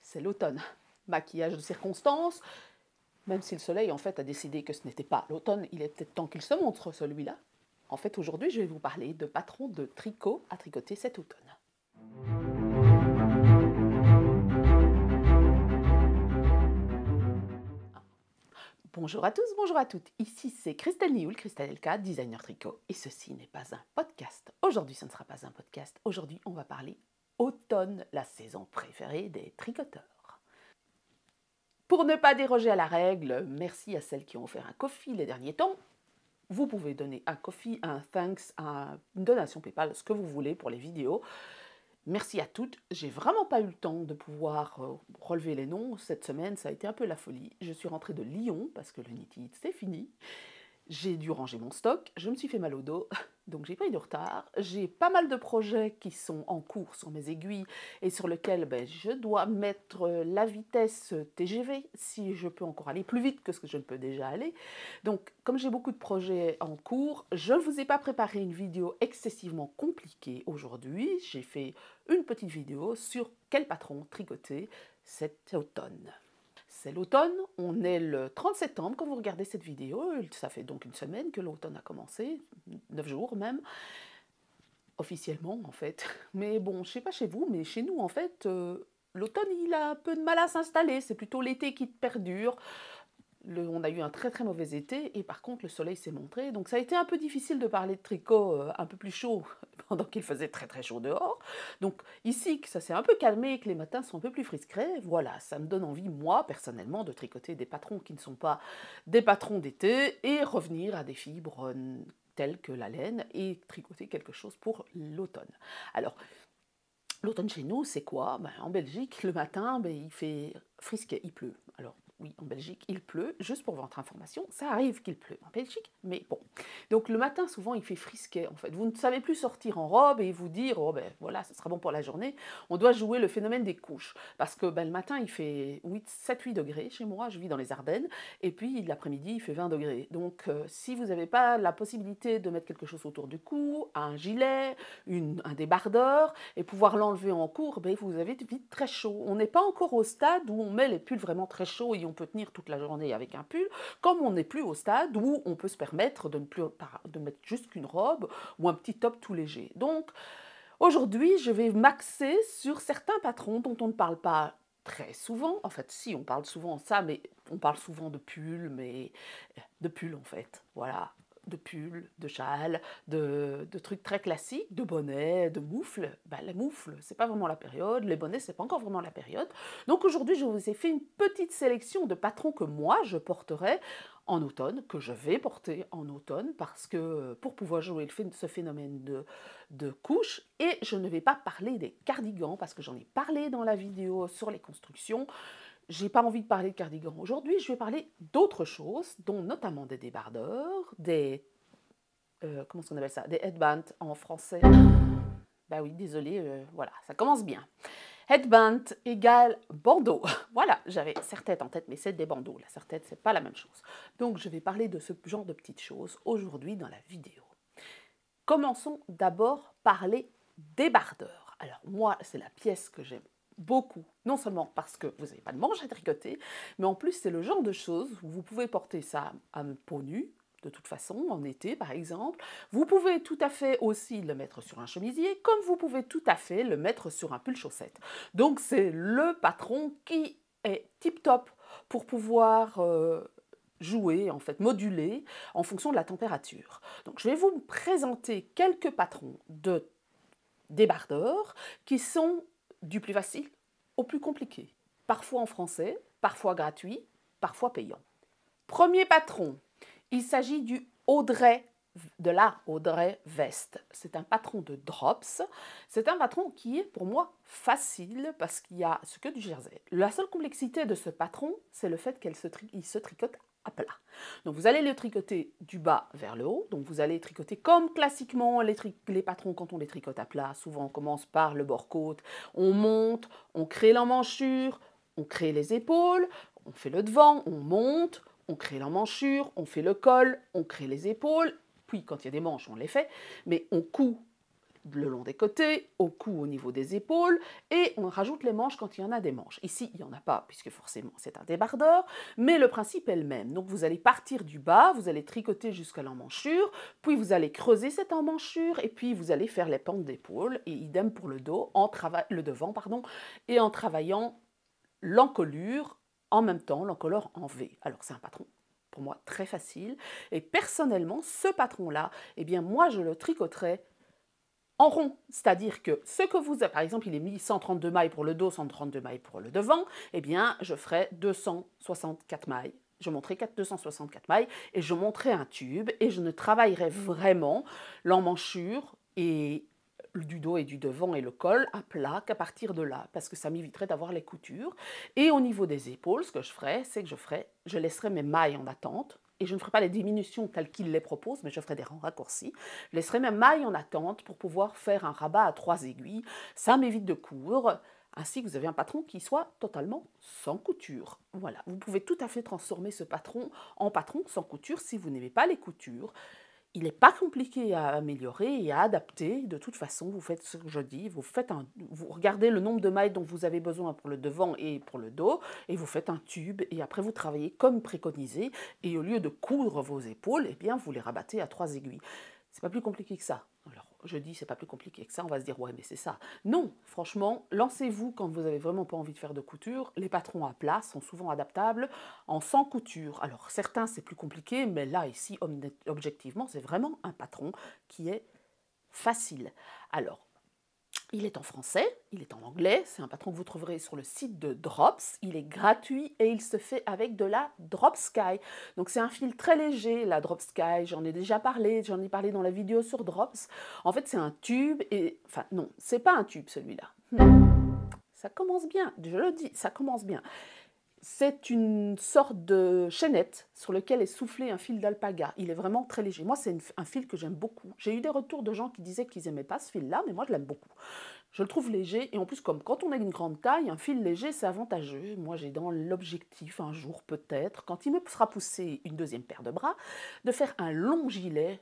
c'est l'automne. Maquillage de circonstance, même si le soleil en fait a décidé que ce n'était pas l'automne, il est peut-être temps qu'il se montre celui-là. En fait, aujourd'hui, je vais vous parler de patrons de tricot à tricoter cet automne. Bonjour à tous, bonjour à toutes. Ici c'est Christelle Nioul, Christelle Elka, designer tricot. Et ceci n'est pas un podcast. Aujourd'hui, ce ne sera pas un podcast. Aujourd'hui, on va parler automne, la saison préférée des tricoteurs. Pour ne pas déroger à la règle, merci à celles qui ont offert un coffee les derniers temps. Vous pouvez donner un coffee, un thanks, une donation PayPal, ce que vous voulez pour les vidéos. Merci à toutes. J'ai vraiment pas eu le temps de pouvoir euh, relever les noms cette semaine. Ça a été un peu la folie. Je suis rentrée de Lyon parce que le Knitted c'est fini. J'ai dû ranger mon stock, je me suis fait mal au dos, donc j'ai eu de retard. J'ai pas mal de projets qui sont en cours sur mes aiguilles et sur lesquels ben, je dois mettre euh, la vitesse TGV si je peux encore aller plus vite que ce que je ne peux déjà aller. Donc comme j'ai beaucoup de projets en cours, je ne vous ai pas préparé une vidéo excessivement compliquée aujourd'hui. J'ai fait une petite vidéo sur quel patron tricoter cet automne c'est l'automne, on est le 30 septembre quand vous regardez cette vidéo, ça fait donc une semaine que l'automne a commencé, neuf jours même, officiellement en fait. Mais bon, je sais pas chez vous, mais chez nous en fait, euh, l'automne il a un peu de mal à s'installer, c'est plutôt l'été qui perdure. on a eu un très très mauvais été et par contre le soleil s'est montré, donc ça a été un peu difficile de parler de tricot euh, un peu plus chaud pendant qu'il faisait très très chaud dehors. Donc ici, que ça s'est un peu calmé, que les matins sont un peu plus frisqués, voilà, ça me donne envie, moi, personnellement, de tricoter des patrons qui ne sont pas des patrons d'été et revenir à des fibres euh, telles que la laine et tricoter quelque chose pour l'automne. Alors, l'automne chez nous, c'est quoi ben, En Belgique, le matin, ben, il fait frisquet, il pleut oui, en Belgique, il pleut. Juste pour votre information, ça arrive qu'il pleut en Belgique, mais bon. Donc le matin, souvent, il fait frisquet, en fait. Vous ne savez plus sortir en robe et vous dire, oh ben voilà, ce sera bon pour la journée. On doit jouer le phénomène des couches. Parce que ben, le matin, il fait 7-8 degrés chez moi, je vis dans les Ardennes. Et puis l'après-midi, il fait 20 degrés. Donc euh, si vous n'avez pas la possibilité de mettre quelque chose autour du cou, un gilet, un débardeur, et pouvoir l'enlever en cours, ben, vous avez vite très chaud. On n'est pas encore au stade où on met les pulls vraiment très chauds et on on peut tenir toute la journée avec un pull, comme on n'est plus au stade où on peut se permettre de ne plus de mettre juste qu'une robe ou un petit top tout léger. Donc aujourd'hui, je vais m'axer sur certains patrons dont on ne parle pas très souvent. En fait, si on parle souvent ça, mais on parle souvent de pull, mais de pull en fait. Voilà, de pulls, de châles, de, trucs très classiques, de bonnets, de moufles. La bah, les moufles, c'est pas vraiment la période, les bonnets, c'est pas encore vraiment la période. Donc aujourd'hui, je vous ai fait une petite sélection de patrons que moi je porterai en automne, que je vais porter en automne, parce que euh, pour pouvoir jouer ce phénomène de, de et je ne vais pas parler des cardigans, parce que j'en ai parlé dans la vidéo sur les constructions j'ai pas envie de parler de cardigan aujourd'hui, je vais parler d'autres choses, dont notamment des débardeurs, des. Euh, comment qu'on appelle ça Des headbands en français. bah oui, désolé, euh, voilà, ça commence bien. Headband égale bandeau. voilà, j'avais serre-tête en tête, mais c'est des bandeaux. La serre-tête, c'est pas la même chose. Donc, je vais parler de ce genre de petites choses aujourd'hui dans la vidéo. Commençons d'abord par les débardeurs. Alors moi, c'est la pièce que j'aime beaucoup. Non seulement parce que vous n'avez pas de mange à tricoter, mais en plus c'est le genre de choses où vous pouvez porter ça à peau nue, de toute façon, en été par exemple. Vous pouvez tout à fait aussi le mettre sur un chemisier, comme vous pouvez tout à fait le mettre sur un pull chaussette. Donc c'est le patron qui est tip top pour pouvoir... Euh, jouer, en fait, moduler en fonction de la température. Donc, je vais vous présenter quelques patrons de débardeurs qui sont du plus facile au plus compliqué, parfois en français, parfois gratuit, parfois payant. Premier patron, il s'agit du Audrey, de la Audrey Vest. C'est un patron de Drops. C'est un patron qui est pour moi facile parce qu'il y a ce que du jersey. La seule complexité de ce patron, c'est le fait qu'il se, se tricote plat. Donc vous allez le tricoter du bas vers le haut. Donc vous allez tricoter comme classiquement les, les, patrons quand on les tricote à plat. Souvent on commence par le bord côte, on monte, on crée l'emmanchure, on crée les épaules, on fait le devant, on monte, on crée l'emmanchure, on fait le col, on crée les épaules. Puis quand il y a des manches, on les fait, mais on coud le long des côtés, au cou, au niveau des épaules, et on rajoute les manches quand il y en a des manches. Ici, il n'y en a pas, puisque forcément c'est un débardeur, mais le principe est le même. Donc vous allez partir du bas, vous allez tricoter jusqu'à l'emmanchure, puis vous allez creuser cette emmanchure, et puis vous allez faire les pentes d'épaule, et idem pour le dos, en le devant, pardon, et en travaillant l'encolure, en même temps l'encolore en V. Alors c'est un patron pour moi très facile. Et personnellement, ce patron-là, eh bien moi je le tricoterais en rond. C'est-à-dire que ce que vous avez, par exemple, il est mis 132 mailles pour le dos, 132 mailles pour le devant, eh bien, je ferai 264 mailles. Je monterai 264 mailles et je monterai un tube et je ne travaillerai mmh. vraiment l'emmanchure et du dos et du devant et le col à plat qu'à partir de là, parce que ça m'éviterait d'avoir les coutures. Et au niveau des épaules, ce que je ferai, c'est que je je laisserai mes mailles en attente et je ne ferai pas les diminutions telles qu'il les propose, mais je ferai des rangs raccourcis. Je laisserai mes maille en attente pour pouvoir faire un rabat à trois aiguilles. Ça m'évite de cours. Ainsi, vous avez un patron qui soit totalement sans couture. Voilà, vous pouvez tout à fait transformer ce patron en patron sans couture si vous n'aimez pas les coutures il n'est pas compliqué à améliorer et à adapter. De toute façon, vous faites ce que je dis, vous, faites un, vous regardez le nombre de mailles dont vous avez besoin pour le devant et pour le dos, et vous faites un tube, et après vous travaillez comme préconisé, et au lieu de coudre vos épaules, eh bien, vous les rabattez à trois aiguilles. C'est pas plus compliqué que ça. Alors, je dis c'est pas plus compliqué que ça, on va se dire ouais mais c'est ça. Non, franchement, lancez-vous quand vous avez vraiment pas envie de faire de couture. Les patrons à plat sont souvent adaptables en sans couture. Alors certains c'est plus compliqué, mais là ici objectivement c'est vraiment un patron qui est facile. Alors il est en français, il est en anglais, c'est un patron que vous trouverez sur le site de Drops, il est gratuit et il se fait avec de la Drop Sky. Donc c'est un fil très léger, la Drop Sky, j'en ai déjà parlé, j'en ai parlé dans la vidéo sur Drops. En fait c'est un tube et... Enfin non, c'est pas un tube celui-là. Hmm. Ça commence bien, je le dis, ça commence bien c'est une sorte de chaînette sur laquelle est soufflé un fil d'alpaga. Il est vraiment très léger. Moi, c'est un fil que j'aime beaucoup. J'ai eu des retours de gens qui disaient qu'ils n'aimaient pas ce fil-là, mais moi, je l'aime beaucoup. Je le trouve léger et en plus, comme quand on a une grande taille, un fil léger, c'est avantageux. Moi, j'ai dans l'objectif, un jour peut-être, quand il me fera pousser une deuxième paire de bras, de faire un long gilet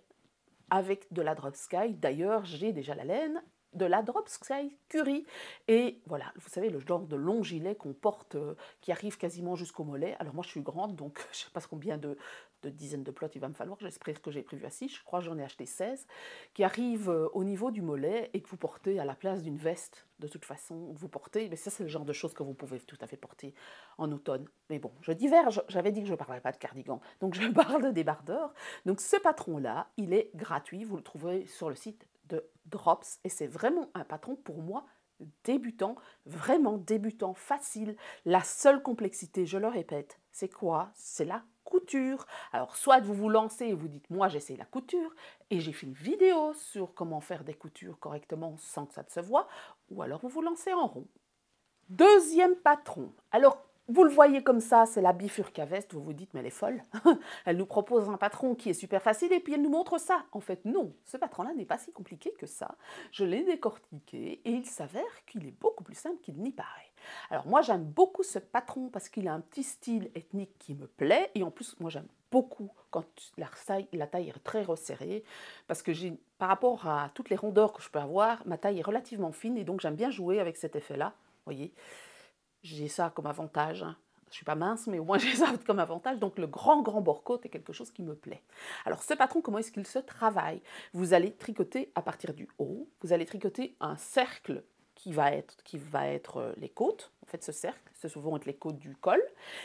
avec de la Drop Sky. D'ailleurs, j'ai déjà la laine de la Drop Sky Curie. Et voilà, vous savez, le genre de long gilet qu'on porte euh, qui arrive quasiment jusqu'au mollet. Alors moi, je suis grande, donc je ne sais pas combien de, dizaines de plots il va me falloir. J'espère que j'ai prévu à 6. Je crois que j'en ai acheté 16 qui arrivent euh, au niveau du mollet et que vous portez à la place d'une veste. De toute façon, vous portez. Mais ça, c'est le genre de choses que vous pouvez tout à fait porter en automne. Mais bon, je diverge. J'avais dit que je ne parlerais pas de cardigan. Donc, je parle de débardeur. Donc, ce patron-là, il est gratuit. Vous le trouverez sur le site drops et c'est vraiment un patron pour moi débutant, vraiment débutant, facile. La seule complexité, je le répète, c'est quoi C'est la couture. Alors soit vous vous lancez et vous dites moi j'essaie la couture et j'ai fait une vidéo sur comment faire des coutures correctement sans que ça ne se voit, ou alors vous vous lancez en rond. Deuxième patron. Alors vous le voyez comme ça, c'est la bifurcaveste, vous vous dites, mais elle est folle. elle nous propose un patron qui est super facile et puis elle nous montre ça. En fait, non, ce patron-là n'est pas si compliqué que ça. Je l'ai décortiqué et il s'avère qu'il est beaucoup plus simple qu'il n'y paraît. Alors moi, j'aime beaucoup ce patron parce qu'il a un petit style ethnique qui me plaît et en plus, moi, j'aime beaucoup quand la taille, est très resserrée parce que par rapport à toutes les rondeurs que je peux avoir, ma taille est relativement fine et donc j'aime bien jouer avec cet effet-là, voyez j'ai ça comme avantage. Hein. Je ne suis pas mince, mais au moins j'ai ça comme avantage. Donc le grand, grand bord-côte est quelque chose qui me plaît. Alors ce patron, comment est-ce qu'il se travaille Vous allez tricoter à partir du haut. Vous allez tricoter un cercle qui va être, qui va être euh, les côtes. En fait, ce cercle, ce souvent être les côtes du col.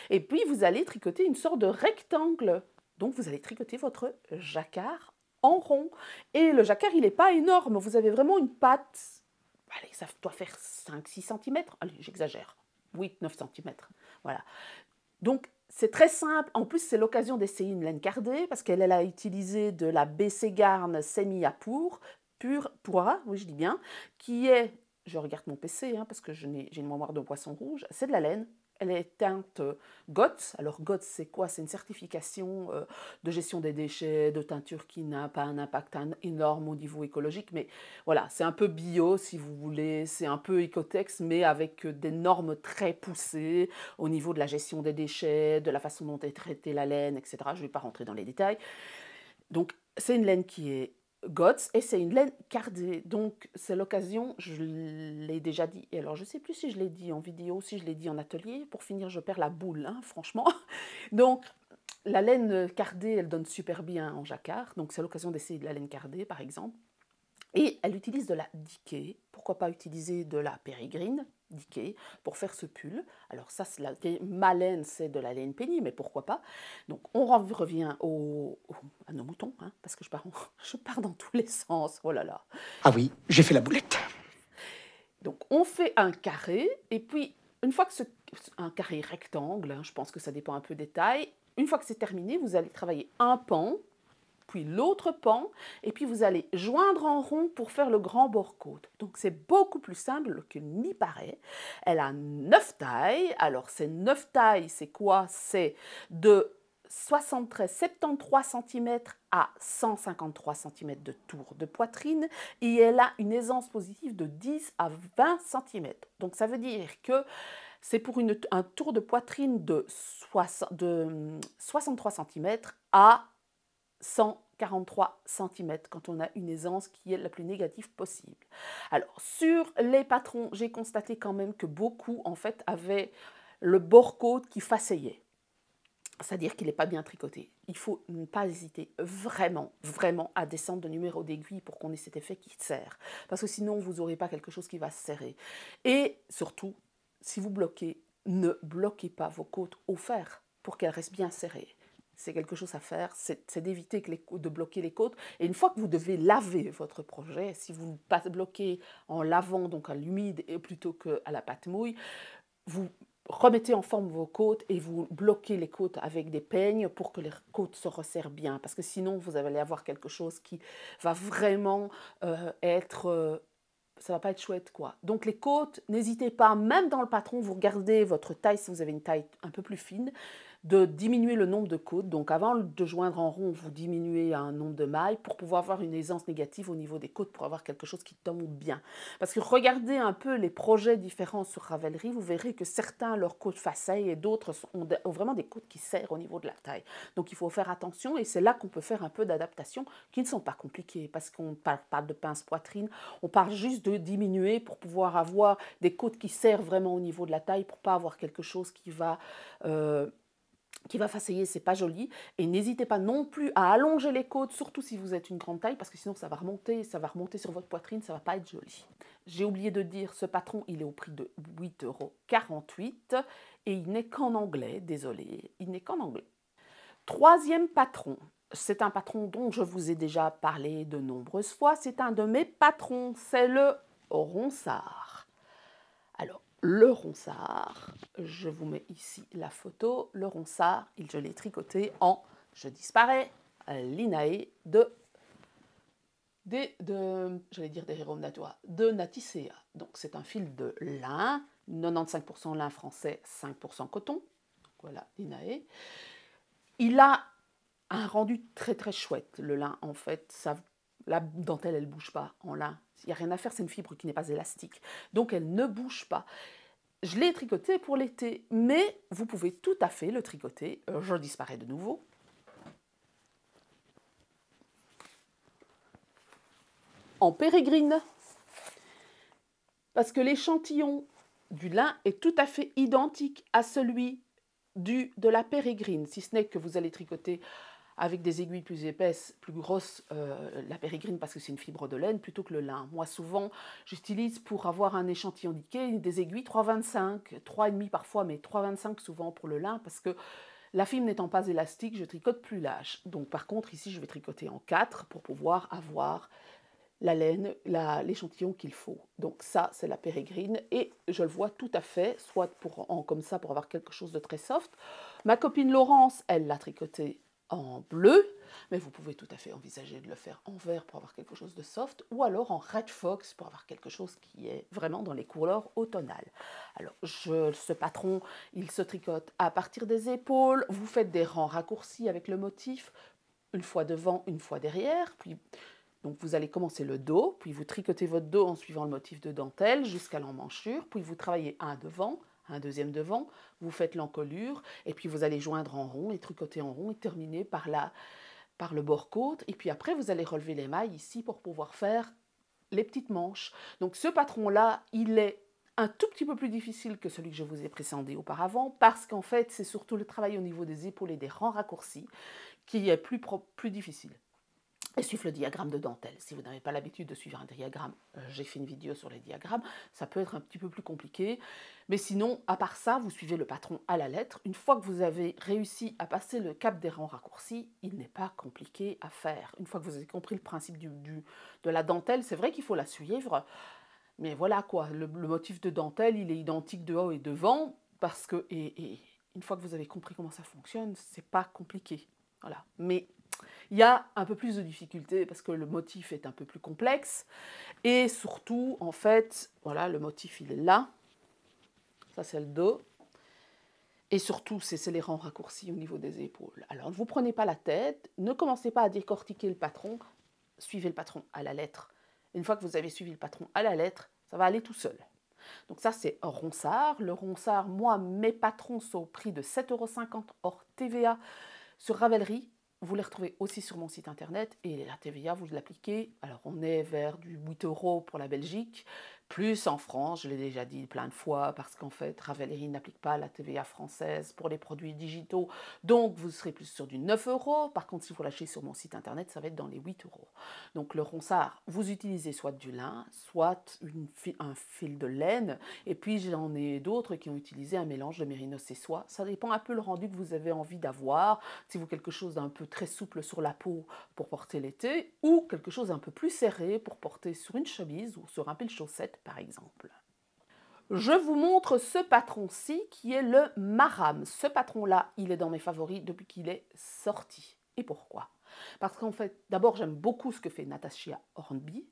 Et puis vous allez tricoter une sorte de rectangle. Donc vous allez tricoter votre jacquard en rond. Et le jacquard, il n'est pas énorme. Vous avez vraiment une patte allez, ça doit faire 5-6 cm, allez, j'exagère, 8-9 cm. Voilà. Donc, c'est très simple. En plus, c'est l'occasion d'essayer une laine cardée parce qu'elle a utilisé de la BC Garn Semi à pour, pure poids, oui, je dis bien, qui est, je regarde mon PC hein, parce que j'ai une mémoire de poisson rouge, c'est de la laine elle est teinte euh, GOTS. Alors GOTS, c'est quoi C'est une certification euh, de gestion des déchets, de teinture qui n'a pas un impact énorme au niveau écologique. Mais voilà, c'est un peu bio si vous voulez, c'est un peu écotex, mais avec euh, des normes très poussées au niveau de la gestion des déchets, de la façon dont est traitée la laine, etc. Je ne vais pas rentrer dans les détails. Donc c'est une laine qui est Gotts et c'est une laine cardée. Donc c'est l'occasion, je l'ai déjà dit, et alors je sais plus si je l'ai dit en vidéo, si je l'ai dit en atelier, pour finir je perds la boule, hein, franchement. Donc la laine cardée, elle donne super bien en jacquard, donc c'est l'occasion d'essayer de la laine cardée par exemple. Et elle utilise de la diquée, pourquoi pas utiliser de la périgrine Diqué pour faire ce pull. Alors ça, la, ma laine, c'est de la laine Penny, mais pourquoi pas Donc on revient au, à nos moutons, hein, parce que je pars, je pars dans tous les sens, oh là là. Ah oui, j'ai fait la boulette. Donc on fait un carré, et puis une fois que ce, un carré rectangle, hein, je pense que ça dépend un peu des tailles, une fois que c'est terminé, vous allez travailler un pan puis l'autre pan, et puis vous allez joindre en rond pour faire le grand bord côte. Donc c'est beaucoup plus simple que n'y paraît. Elle a 9 tailles. Alors ces 9 tailles, c'est quoi C'est de 73, 73 cm à 153 cm de tour de poitrine et elle a une aisance positive de 10 à 20 cm. Donc ça veut dire que c'est pour une, un tour de poitrine de, de 63 hum, cm à 143 cm quand on a une aisance qui est la plus négative possible. Alors sur les patrons, j'ai constaté quand même que beaucoup en fait avaient le bord côte qui faceillait. C'est-à-dire qu'il n'est pas bien tricoté. Il faut ne pas hésiter vraiment, vraiment à descendre de numéro d'aiguille pour qu'on ait cet effet qui serre. Parce que sinon, vous n'aurez pas quelque chose qui va serrer. Et surtout, si vous bloquez, ne bloquez pas vos côtes au fer pour qu'elles restent bien serrées c'est quelque chose à faire, c'est d'éviter de bloquer les côtes. Et une fois que vous devez laver votre projet, si vous ne pas bloquez en lavant donc à l'humide plutôt qu'à la pâte mouille, vous remettez en forme vos côtes et vous bloquez les côtes avec des peignes pour que les côtes se resserrent bien. Parce que sinon, vous allez avoir quelque chose qui va vraiment euh, être... ça euh, ça va pas être chouette quoi. Donc les côtes, n'hésitez pas, même dans le patron, vous regardez votre taille si vous avez une taille un peu plus fine, de diminuer le nombre de côtes. Donc avant de joindre en rond, vous diminuez un nombre de mailles pour pouvoir avoir une aisance négative au niveau des côtes, pour avoir quelque chose qui tombe bien. Parce que regardez un peu les projets différents sur Ravelry, vous verrez que certains, leurs côtes faceilles et d'autres ont, vraiment des côtes qui serrent au niveau de la taille. Donc il faut faire attention et c'est là qu'on peut faire un peu d'adaptation qui ne sont pas compliquées parce qu'on ne parle pas de pince poitrine, on parle juste de diminuer pour pouvoir avoir des côtes qui serrent vraiment au niveau de la taille pour pas avoir quelque chose qui va... Euh, qui va faceiller, c'est pas joli. Et n'hésitez pas non plus à allonger les côtes, surtout si vous êtes une grande taille, parce que sinon ça va remonter, ça va remonter sur votre poitrine, ça va pas être joli. J'ai oublié de dire, ce patron, il est au prix de 8,48€ et il n'est qu'en anglais, désolé, il n'est qu'en anglais. Troisième patron, c'est un patron dont je vous ai déjà parlé de nombreuses fois, c'est un de mes patrons, c'est le ronsard le ronsard. Je vous mets ici la photo. Le ronsard, il, je l'ai tricoté en Je disparais, l'INAE de, de, de j'allais dire des de Natissea. Donc c'est un fil de lin, 95% lin français, 5% coton. Voilà, l'INAE. Il a un rendu très très chouette, le lin en fait. Ça, la dentelle, elle bouge pas en lin. Il n'y a rien à faire, c'est une fibre qui n'est pas élastique. Donc elle ne bouge pas. Je l'ai tricoté pour l'été, mais vous pouvez tout à fait le tricoter. Euh, je disparais de nouveau. En pérégrine. Parce que l'échantillon du lin est tout à fait identique à celui du, de la pérégrine, si ce n'est que vous allez tricoter avec des aiguilles plus épaisses, plus grosses, euh, la périgrine parce que c'est une fibre de laine plutôt que le lin. Moi, souvent, j'utilise pour avoir un échantillon diqué, des aiguilles 3,25, 3,5 parfois, mais 3,25 souvent pour le lin parce que la fibre n'étant pas élastique, je tricote plus lâche. Donc, par contre, ici, je vais tricoter en 4 pour pouvoir avoir la laine, l'échantillon qu'il faut. Donc ça, c'est la pérégrine et je le vois tout à fait, soit pour en comme ça pour avoir quelque chose de très soft. Ma copine Laurence, elle l'a tricoté en bleu, mais vous pouvez tout à fait envisager de le faire en vert pour avoir quelque chose de soft, ou alors en red fox pour avoir quelque chose qui est vraiment dans les couleurs automnales. Alors, ce patron, il se tricote à partir des épaules, vous faites des rangs raccourcis avec le motif, une fois devant, une fois derrière, puis donc vous allez commencer le dos, puis vous tricotez votre dos en suivant le motif de dentelle jusqu'à l'emmanchure, puis vous travaillez un devant, un deuxième devant, vous faites l'encolure, et puis vous allez joindre en rond et tricoter en rond et terminer par, la, par le bord côte, et puis après vous allez relever les mailles ici pour pouvoir faire les petites manches. Donc ce patron-là, il est un tout petit peu plus difficile que celui que je vous ai présenté auparavant, parce qu'en fait c'est surtout le travail au niveau des épaules et des rangs raccourcis qui est plus, plus difficile et suivre le diagramme de dentelle. Si vous n'avez pas l'habitude de suivre un diagramme, euh, j'ai fait une vidéo sur les diagrammes, ça peut être un petit peu plus compliqué. Mais sinon, à part ça, vous suivez le patron à la lettre. Une fois que vous avez réussi à passer le cap des rangs raccourcis, il n'est pas compliqué à faire. Une fois que vous avez compris le principe du, de la dentelle, c'est vrai qu'il faut la suivre. Mais voilà quoi, le, motif de dentelle, il est identique de haut et devant, parce que, et une fois que vous avez compris comment ça fonctionne, c'est pas compliqué. Voilà. Mais il y a un peu plus de difficultés parce que le motif est un peu plus complexe. Et surtout, en fait, voilà, le motif, il est là. Ça, c'est le dos. Et surtout, c'est les rangs raccourcis au niveau des épaules. Alors, ne vous prenez pas la tête, ne commencez pas à décortiquer le patron, suivez le patron à la lettre. Une fois que vous avez suivi le patron à la lettre, ça va aller tout seul. Donc ça, c'est Ronsard. Le Ronsard, moi, mes patrons sont au prix de euros hors TVA sur Ravelry. Vous les retrouvez aussi sur mon site internet et la TVA, vous l'appliquez. Alors on est vers du 8 euros pour la Belgique, plus en France, je l'ai déjà dit plein de fois, parce qu'en fait, Ravelry n'applique pas la TVA française pour les produits digitaux. Donc, vous serez plus sur du 9 euros. Par contre, si vous l'achetez sur mon site internet, ça va être dans les 8 euros. Donc, le ronçard, vous utilisez soit du lin, soit un fil de laine. Et puis, j'en ai d'autres qui ont utilisé un mélange de mérinos et soie. Ça dépend un peu le rendu que vous avez envie d'avoir. Si vous quelque chose d'un peu très souple sur la peau pour porter l'été, ou quelque chose un peu plus serré pour porter sur une chemise ou sur un pile chaussette par exemple. Je vous montre ce patron-ci qui est le Maram. Ce patron-là, il est dans mes favoris depuis qu'il est sorti. Et pourquoi Parce qu'en fait, d'abord, j'aime beaucoup ce que fait Natasha Hornby.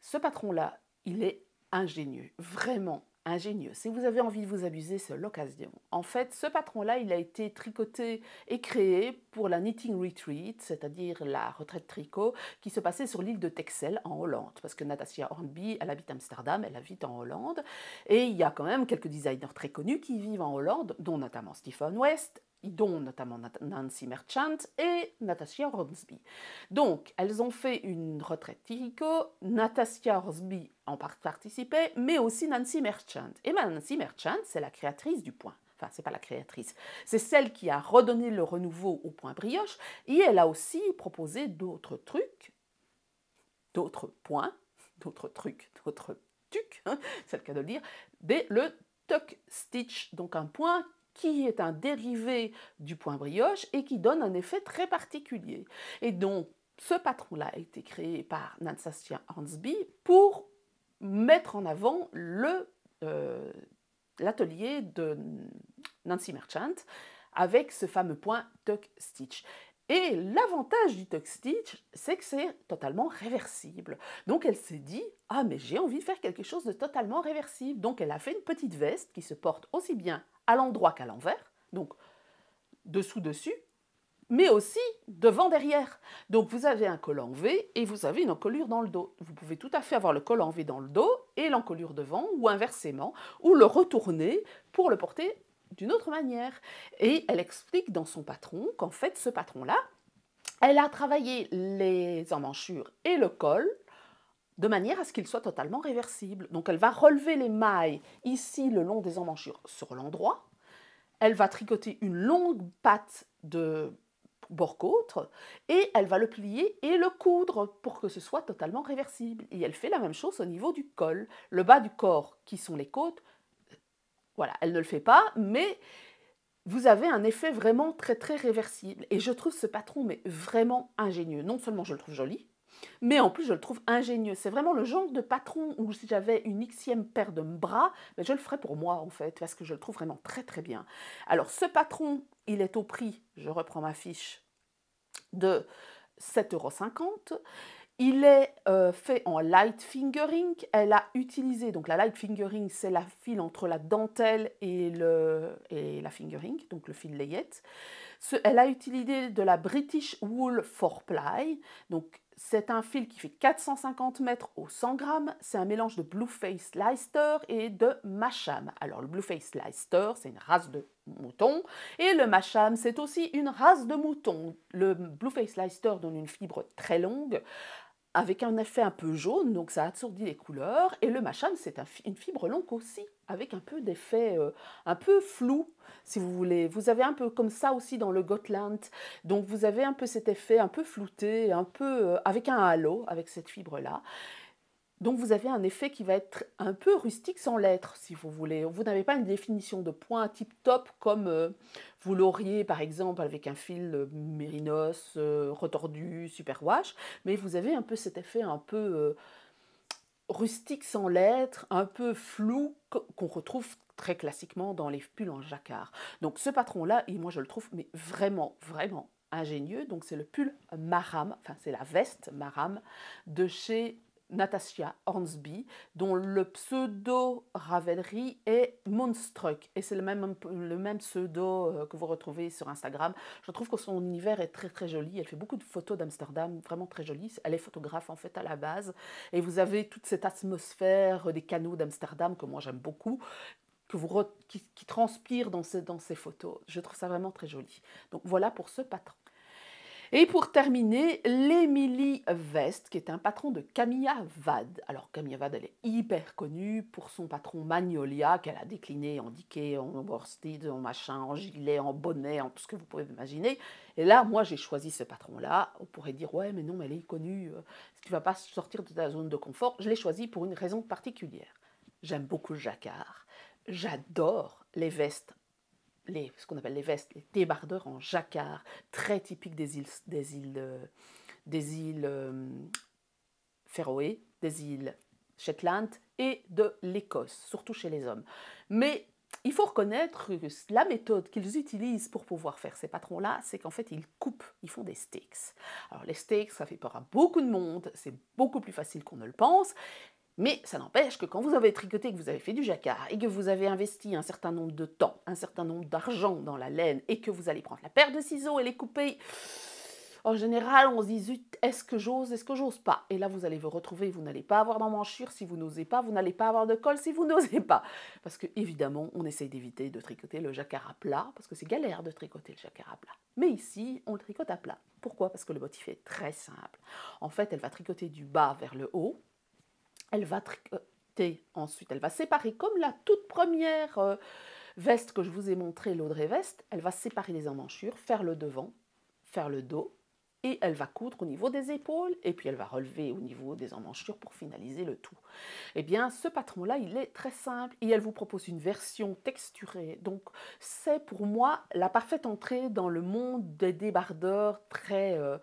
Ce patron-là, il est ingénieux, vraiment ingénieux. Si vous avez envie de vous abuser, c'est l'occasion. En fait, ce patron-là, il a été tricoté et créé pour la Knitting Retreat, c'est-à-dire la retraite tricot, qui se passait sur l'île de Texel en Hollande. Parce que Natasha Hornby, elle habite Amsterdam, elle habite en Hollande. Et il y a quand même quelques designers très connus qui vivent en Hollande, dont notamment Stephen West, dont notamment Nancy Merchant et Natasha Rosby. Donc, elles ont fait une retraite Tico, Natasha Rosby en participait, mais aussi Nancy Merchant. Et Nancy Merchant, c'est la créatrice du point. Enfin, c'est pas la créatrice, c'est celle qui a redonné le renouveau au point brioche, et elle a aussi proposé d'autres trucs, d'autres points, d'autres trucs, d'autres tucs, hein, c'est le cas de le dire, dès le tuck stitch, donc un point qui est un dérivé du point brioche et qui donne un effet très particulier. Et donc, ce patron-là a été créé par nancy Hansby pour mettre en avant le, euh, l'atelier de Nancy Merchant avec ce fameux point tuck stitch. Et l'avantage du tuck stitch, c'est que c'est totalement réversible. Donc elle s'est dit ah mais j'ai envie de faire quelque chose de totalement réversible. Donc elle a fait une petite veste qui se porte aussi bien à l'endroit qu'à l'envers, donc dessous-dessus, mais aussi devant derrière. Donc vous avez un col en V et vous avez une encolure dans le dos. Vous pouvez tout à fait avoir le col en V dans le dos et l'encolure devant ou inversement ou le retourner pour le porter d'une autre manière. Et elle explique dans son patron qu'en fait ce patron-là, elle a travaillé les emmanchures et le col de manière à ce qu'il soit totalement réversible. Donc elle va relever les mailles ici le long des emmanchures sur l'endroit. Elle va tricoter une longue patte de bord côte et elle va le plier et le coudre pour que ce soit totalement réversible. Et elle fait la même chose au niveau du col, le bas du corps qui sont les côtes. Voilà, elle ne le fait pas, mais vous avez un effet vraiment très très réversible. Et je trouve ce patron mais vraiment ingénieux. Non seulement je le trouve joli, mais en plus je le trouve ingénieux. C'est vraiment le genre de patron où si j'avais une xème paire de bras, mais je le ferais pour moi en fait, parce que je le trouve vraiment très très bien. Alors ce patron, il est au prix, je reprends ma fiche, de 7,50€. Il est euh, fait en light fingering. Elle a utilisé, donc la light fingering, c'est la file entre la dentelle et, le, et la fingering, donc le fil layette elle a utilisé de la British Wool 4 Ply. Donc, c'est un fil qui fait 450 mètres au 100 grammes. C'est un mélange de Blueface Leicester et de Masham. Alors, le Blueface Leicester, c'est une race de mouton. Et le Masham, c'est aussi une race de mouton. Le Blueface Leicester donne une fibre très longue avec un effet un peu jaune, donc ça assourdit les couleurs. Et le Masham, c'est une fibre longue aussi avec un peu d'effet euh, un peu flou, si vous voulez. Vous avez un peu comme ça aussi dans le Gotland. Donc vous avez un peu cet effet un peu flouté, un peu euh, avec un halo, avec cette fibre-là. Donc vous avez un effet qui va être un peu rustique sans l'être, si vous voulez. Vous n'avez pas une définition de point type top comme euh, vous l'auriez par exemple avec un fil mérinos, retordu super wash. mais vous avez un peu cet effet un peu rustique sans lettres, un peu flou, qu'on retrouve très classiquement dans les pulls en jacquard. Donc ce patron-là, et moi je le trouve mais vraiment, vraiment ingénieux. Donc c'est le pull Maram, enfin c'est la veste Maram de chez Natasha Hornsby, dont le pseudo Ravelry est Monstruck. Et c'est le même, le même pseudo euh, que vous retrouvez sur Instagram. Je trouve que son univers est très très joli. Elle fait beaucoup de photos d'Amsterdam, vraiment très jolies. Elle est photographe en fait à la base. Et vous avez toute cette atmosphère des canaux d'Amsterdam que moi j'aime beaucoup. Que qui, transpire dans ces, dans ces photos. Je trouve ça vraiment très joli. Donc voilà pour ce patron. Et pour terminer, l'Emily Vest, qui est un patron de Camilla Vade. Alors Camilla Vade, elle est hyper connue pour son patron Magnolia, qu'elle a décliné en diquet, en worsted, en machin, en gilet, en bonnet, en tout ce que vous pouvez imaginer. Et là, moi, j'ai choisi ce patron-là. On pourrait dire, ouais, mais non, mais elle est connue, tu euh, vas pas sortir de ta zone de confort. Je l'ai choisi pour une raison particulière. J'aime beaucoup le jacquard. J'adore les vestes ce qu'on appelle les vestes, les débardeurs en jacquard, très typiques des îles, des îles, euh, des îles euh, Féroé, des îles Shetland et de l'Écosse, surtout chez les hommes. Mais il faut reconnaître que la méthode qu'ils utilisent pour pouvoir faire ces patrons-là, c'est qu'en fait, ils coupent, ils font des steaks. Alors les steaks, ça fait peur à beaucoup de monde, c'est beaucoup plus facile qu'on ne le pense. Mais ça n'empêche que quand vous avez tricoté, que vous avez fait du jacquard et que vous avez investi un certain nombre de temps, un certain nombre d'argent dans la laine et que vous allez prendre la paire de ciseaux et les couper, en général, on se dit est-ce que j'ose, est-ce que j'ose pas Et là, vous allez vous retrouver, vous n'allez pas avoir d'emmanchure si vous n'osez pas, vous n'allez pas avoir de col si vous n'osez pas. Parce que, évidemment, on essaye d'éviter de tricoter le jacquard à plat, parce que c'est galère de tricoter le jacquard à plat. Mais ici, on le tricote à plat. Pourquoi Parce que le motif est très simple. En fait, elle va tricoter du bas vers le haut, elle va tricoter euh, ensuite, elle va séparer comme la toute première euh, veste que je vous ai montrée, l'Audrey veste, elle va séparer les emmanchures, faire le devant, faire le dos, et elle va coudre au niveau des épaules, et puis elle va relever au niveau des emmanchures pour finaliser le tout. Eh bien, ce patron-là, il est très simple, et elle vous propose une version texturée. Donc, c'est pour moi la parfaite entrée dans le monde des débardeurs très... Euh,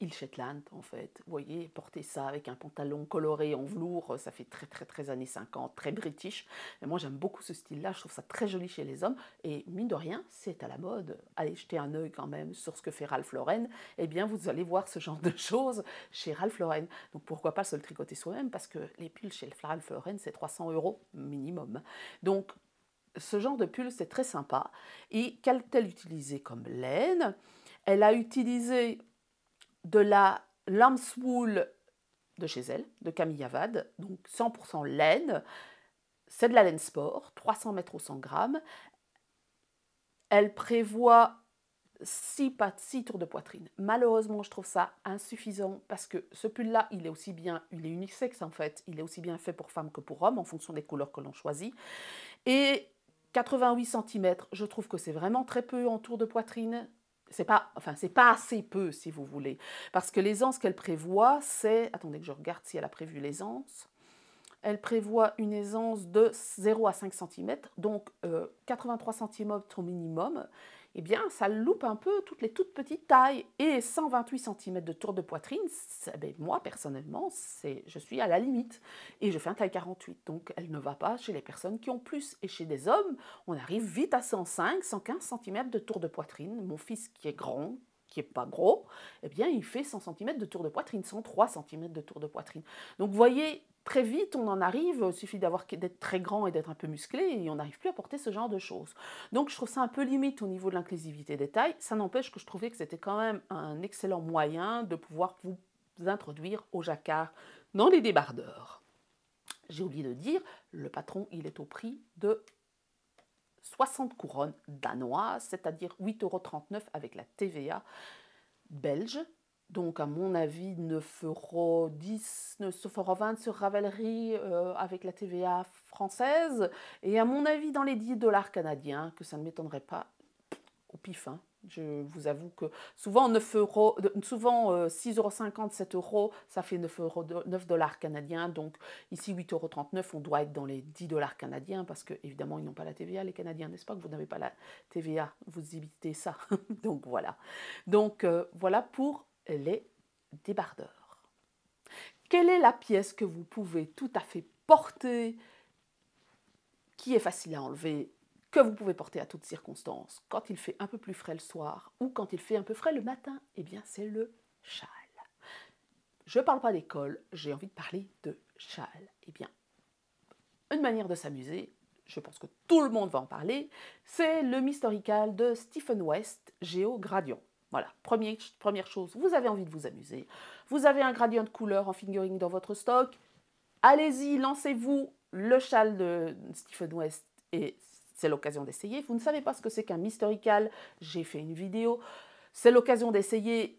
il Shetland, en fait. Vous voyez, porter ça avec un pantalon coloré en velours, ça fait très, très, très années 50, très british. Mais moi, j'aime beaucoup ce style-là, je trouve ça très joli chez les hommes. Et mine de rien, c'est à la mode. Allez jeter un œil quand même sur ce que fait Ralph Lauren. Eh bien, vous allez voir ce genre de choses chez Ralph Lauren. Donc, pourquoi pas se le tricoter soi-même Parce que les pulls chez Ralph Lauren, c'est 300 euros minimum. Donc, ce genre de pull, c'est très sympa. Et qu'a-t-elle utilisé comme laine Elle a utilisé de la lambswool de chez elle, de Camille Yavad, donc 100% laine. C'est de la laine sport, 300 mètres au 100 grammes. Elle prévoit 6 six tours de poitrine. Malheureusement, je trouve ça insuffisant parce que ce pull-là, il est aussi bien, il est unisexe en fait, il est aussi bien fait pour femmes que pour hommes en fonction des couleurs que l'on choisit. Et 88 cm, je trouve que c'est vraiment très peu en tour de poitrine c'est pas, enfin, c'est pas assez peu, si vous voulez. Parce que l'aisance qu'elle prévoit, c'est, attendez que je regarde si elle a prévu l'aisance, elle prévoit une aisance de 0 à 5 cm, donc 83 euh, cm au minimum, eh bien, ça loupe un peu toutes les toutes petites tailles. Et 128 cm de tour de poitrine, ben, moi personnellement, c'est, je suis à la limite. Et je fais un taille 48, donc elle ne va pas chez les personnes qui ont plus. Et chez des hommes, on arrive vite à 105, 115 cm de tour de poitrine. Mon fils qui est grand, qui est pas gros, eh bien, il fait 100 cm de tour de poitrine, 103 cm de tour de poitrine. Donc, vous voyez, très vite, on en arrive, il suffit d'être très grand et d'être un peu musclé, et on n'arrive plus à porter ce genre de choses. Donc je trouve ça un peu limite au niveau de l'inclusivité des tailles. Ça n'empêche que je trouvais que c'était quand même un excellent moyen de pouvoir vous introduire au jacquard dans les débardeurs. J'ai oublié de dire, le patron, il est au prix de 60 couronnes danoises, c'est-à-dire 8,39 euros avec la TVA belge. Donc, à mon avis, euros 9,20€ sur Ravelry euh, avec la TVA française. Et à mon avis, dans les 10 dollars canadiens, que ça ne m'étonnerait pas, au pif. Hein, je vous avoue que souvent, 9 euh, euros, souvent 7 euros, ça fait 9, euros, dollars canadiens. Donc ici, 8,39€, on doit être dans les 10 dollars canadiens parce que évidemment, ils n'ont pas la TVA, les Canadiens, n'est-ce pas que vous n'avez pas la TVA Vous évitez ça. donc voilà. Donc euh, voilà pour les débardeurs. Quelle est la pièce que vous pouvez tout à fait porter, qui est facile à enlever, que vous pouvez porter à toutes circonstances, quand il fait un peu plus frais le soir ou quand il fait un peu frais le matin Eh bien, c'est le châle. Je ne parle pas d'école, j'ai envie de parler de châle. Eh bien, une manière de s'amuser, je pense que tout le monde va en parler, c'est le Mystorical de Stephen West, Gradient. Voilà, première, chose, vous avez envie de vous amuser. Vous avez un gradient de couleur en fingering dans votre stock. Allez-y, lancez-vous. Le châle de Stephen West et c'est l'occasion d'essayer. Vous ne savez pas ce que c'est qu'un Mysterical, j'ai fait une vidéo. C'est l'occasion d'essayer.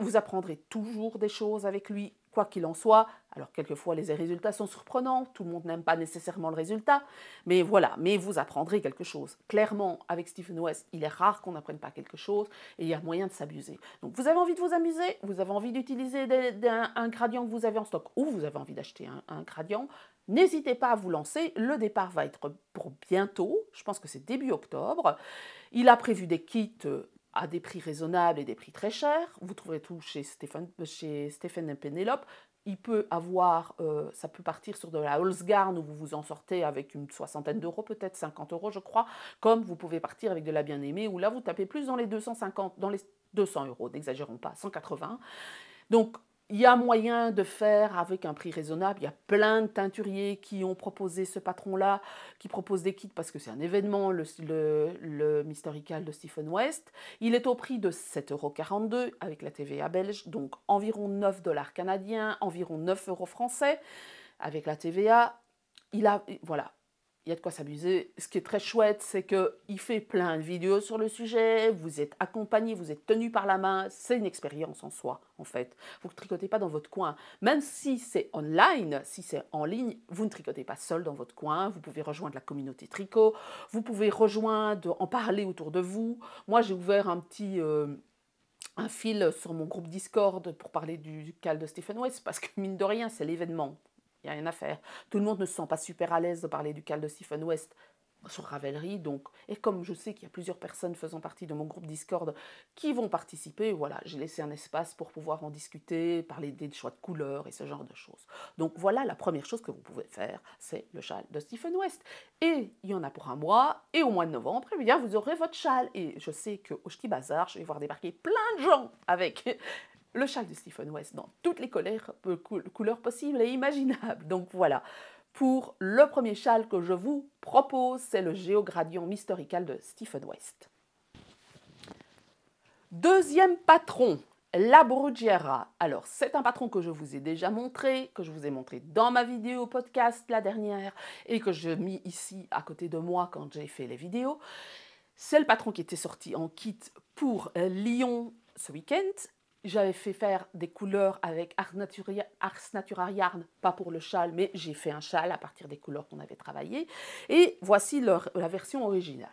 Vous apprendrez toujours des choses avec lui, quoi qu'il en soit. Alors quelquefois les résultats sont surprenants, tout le monde n'aime pas nécessairement le résultat, mais voilà, mais vous apprendrez quelque chose. Clairement, avec Stephen West, il est rare qu'on n'apprenne pas quelque chose et il y a moyen de s'amuser. Donc vous avez envie de vous amuser, vous avez envie d'utiliser un, gradient que vous avez en stock ou vous avez envie d'acheter un, gradient, N'hésitez pas à vous lancer, le départ va être pour bientôt, je pense que c'est début octobre. Il a prévu des kits euh, à des prix raisonnables et des prix très chers. Vous trouverez tout chez Stephen chez et Penelope il peut avoir, euh, ça peut partir sur de la Holzgarn où vous vous en sortez avec une soixantaine d'euros, peut-être 50 euros, je crois, comme vous pouvez partir avec de la bien-aimée où là vous tapez plus dans les 250, dans les 200 euros, n'exagérons pas, 180. Donc il y a moyen de faire avec un prix raisonnable. Il y a plein de teinturiers qui ont proposé ce patron-là, qui proposent des kits parce que c'est un événement, le, le, le Mysterical de Stephen West. Il est au prix de euros avec la TVA belge, donc environ 9 dollars canadiens, environ 9 euros français avec la TVA. Il a, voilà, il y a de quoi s'amuser. Ce qui est très chouette, c'est qu'il fait plein de vidéos sur le sujet, vous êtes accompagné, vous êtes tenu par la main, c'est une expérience en soi, en fait. Vous ne tricotez pas dans votre coin. Même si c'est online, si c'est en ligne, vous ne tricotez pas seul dans votre coin, vous pouvez rejoindre la communauté tricot, vous pouvez rejoindre, en parler autour de vous. Moi, j'ai ouvert un petit... Euh, un fil sur mon groupe Discord pour parler du cal de Stephen West, parce que mine de rien, c'est l'événement il n'y a rien à faire. Tout le monde ne se sent pas super à l'aise de parler du cal de Stephen West sur Ravelry. Donc, et comme je sais qu'il y a plusieurs personnes faisant partie de mon groupe Discord qui vont participer, voilà, j'ai laissé un espace pour pouvoir en discuter, parler des choix de couleurs et ce genre de choses. Donc voilà la première chose que vous pouvez faire, c'est le châle de Stephen West. Et il y en a pour un mois, et au mois de novembre, eh bien, vous aurez votre châle. Et je sais qu'au Ch'ti Bazar, je vais voir débarquer plein de gens avec le châle de Stephen West dans toutes les couleurs possibles et imaginables. Donc voilà, pour le premier châle que je vous propose, c'est le géogradient Mysterical de Stephen West. Deuxième patron, la Brugiera. Alors, c'est un patron que je vous ai déjà montré, que je vous ai montré dans ma vidéo podcast la dernière et que je mis ici à côté de moi quand j'ai fait les vidéos. C'est le patron qui était sorti en kit pour Lyon ce week-end j'avais fait faire des couleurs avec Ars Natura Yarn, pas pour le châle, mais j'ai fait un châle à partir des couleurs qu'on avait travaillées. Et voici leur, la version originale.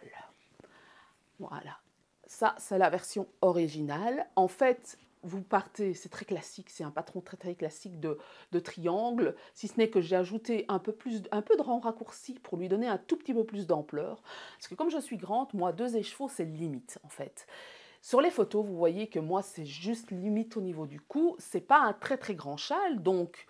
Voilà, ça c'est la version originale. En fait, vous partez, c'est très classique, c'est un patron très très classique de, de triangle, si ce n'est que j'ai ajouté un peu, plus, un peu de rang raccourci pour lui donner un tout petit peu plus d'ampleur. Parce que comme je suis grande, moi, deux écheveaux, c'est limite en fait. Sur les photos, vous voyez que moi, c'est juste limite au niveau du cou. C'est pas un très très grand châle, donc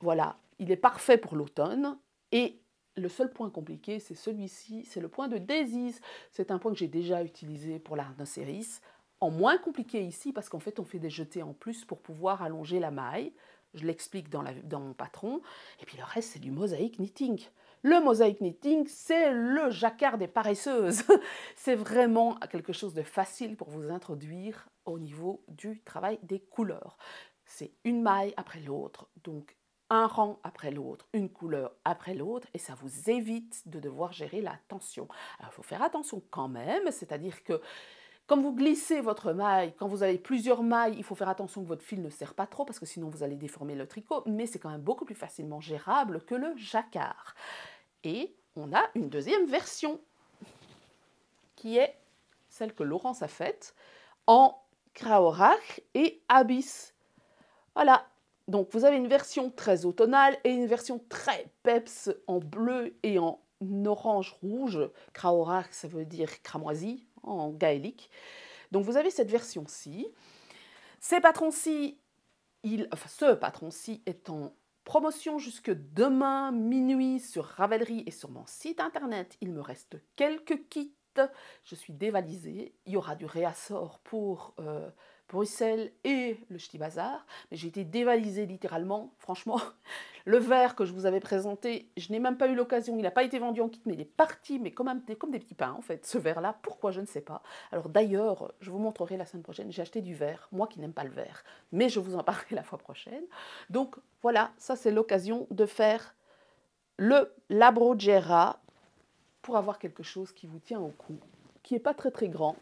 voilà, il est parfait pour l'automne. Et le seul point compliqué, c'est celui-ci, c'est le point de Daisies. C'est un point que j'ai déjà utilisé pour la rhinocéris. En moins compliqué ici, parce qu'en fait, on fait des jetés en plus pour pouvoir allonger la maille. Je l'explique dans, dans, mon patron. Et puis le reste, c'est du mosaïque knitting. Le mosaïque knitting, c'est le jacquard des paresseuses. c'est vraiment quelque chose de facile pour vous introduire au niveau du travail des couleurs. C'est une maille après l'autre, donc un rang après l'autre, une couleur après l'autre, et ça vous évite de devoir gérer la tension. il faut faire attention quand même, c'est-à-dire que quand vous glissez votre maille, quand vous avez plusieurs mailles, il faut faire attention que votre fil ne serre pas trop parce que sinon vous allez déformer le tricot, mais c'est quand même beaucoup plus facilement gérable que le jacquard. Et on a une deuxième version qui est celle que Laurence a faite en Kraorach et Abyss. Voilà, donc vous avez une version très automnale et une version très peps en bleu et en orange rouge. Kraorach, ça veut dire cramoisi, en gaélique. Donc vous avez cette version-ci. Ces patrons enfin, ce patron-ci est en promotion jusque demain minuit sur Ravelry et sur mon site internet. Il me reste quelques kits. Je suis dévalisée. Il y aura du réassort pour... Euh, Bruxelles et le Ch'ti Bazar, mais j'ai été dévalisée littéralement, franchement. Le verre que je vous avais présenté, je n'ai même pas eu l'occasion, il n'a pas été vendu en kit, mais il est parti, mais comme, comme des petits pains en fait, ce verre-là, pourquoi je ne sais pas. Alors d'ailleurs, je vous montrerai la semaine prochaine, j'ai acheté du verre, moi qui n'aime pas le verre, mais je vous en parlerai la fois prochaine. Donc voilà, ça c'est l'occasion de faire le Labrogera pour avoir quelque chose qui vous tient au cou, qui n'est pas très très grand,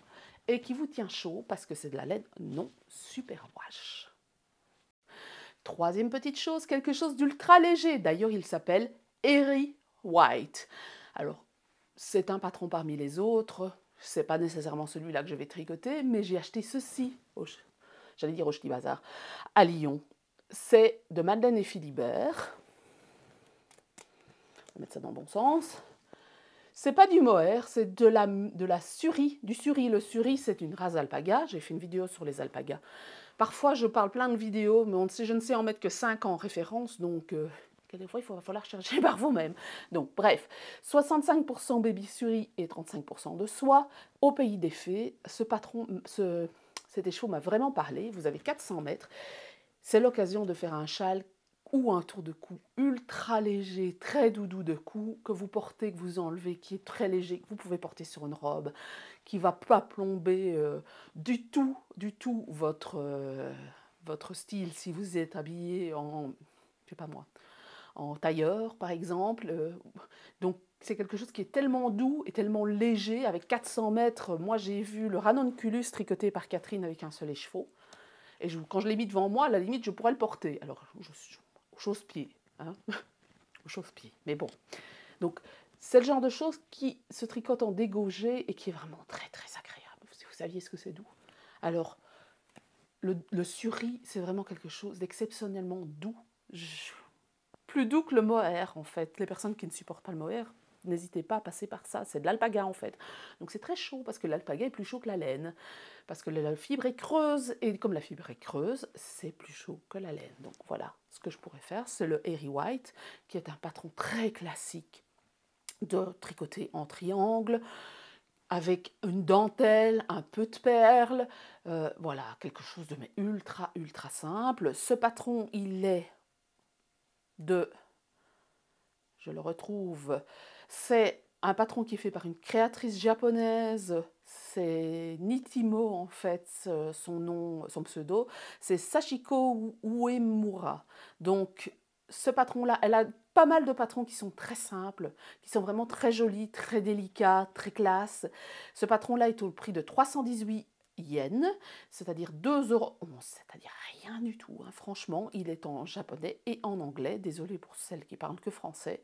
et qui vous tient chaud parce que c'est de la laine non super wash. Troisième petite chose, quelque chose d'ultra léger. D'ailleurs, il s'appelle Eri White. Alors, c'est un patron parmi les autres. C'est pas nécessairement celui-là que je vais tricoter, mais j'ai acheté ceci, j'allais dire au Bazar, à Lyon. C'est de Madeleine et Philibert. On va mettre ça dans le bon sens. C'est pas du mohair, c'est de la, de la du suri. Le surie, c'est une race alpaga. J'ai fait une vidéo sur les alpagas. Parfois, je parle plein de vidéos, mais on ne sait, je ne sais en mettre que 5 en référence, donc euh, quelquefois, il va falloir chercher par vous-même. Donc, bref, 65% baby suri et 35% de soie. Au pays des fées, ce patron, ce, cet écheveau m'a vraiment parlé. Vous avez 400 mètres. C'est l'occasion de faire un châle ou un tour de cou ultra léger, très doudou de cou, que vous portez, que vous enlevez, qui est très léger, que vous pouvez porter sur une robe, qui ne va pas plomber euh, du tout, du tout votre, euh, votre style si vous êtes habillé en, je sais pas moi, en tailleur par exemple. Euh, donc c'est quelque chose qui est tellement doux et tellement léger, avec 400 mètres. Moi j'ai vu le ranonculus tricoté par Catherine avec un seul écheveau. Et je, quand je l'ai mis devant moi, à la limite, je pourrais le porter. Alors, je, je chausse-pied. Hein au chausse-pied. Mais bon. Donc, c'est le genre de choses qui se tricote en dégogé et qui est vraiment très très agréable. Si vous saviez ce que c'est doux. Alors, le, le suri, c'est vraiment quelque chose d'exceptionnellement doux. Plus doux que le mohair, en fait. Les personnes qui ne supportent pas le mohair, n'hésitez pas à passer par ça. C'est de l'alpaga en fait. Donc c'est très chaud parce que l'alpaga est plus chaud que la laine. Parce que la fibre est creuse. Et comme la fibre est creuse, c'est plus chaud que la laine. Donc voilà, ce que je pourrais faire, c'est le Airy White, qui est un patron très classique de tricoter en triangle avec une dentelle, un peu de perles, euh, voilà, quelque chose de mais ultra, ultra simple. Ce patron, il est de, je le retrouve, c'est un patron qui est fait par une créatrice japonaise. C'est Nitimo en fait, euh, son nom, son pseudo. C'est Sachiko Uemura. Donc ce patron-là, elle a pas mal de patrons qui sont très simples, qui sont vraiment très jolis, très délicats, très classe. Ce patron-là est au prix de 318 yens, c'est-à-dire 2,11 euros, c'est-à-dire rien du tout. Hein. Franchement, il est en japonais et en anglais. Désolée pour celles qui parlent que français.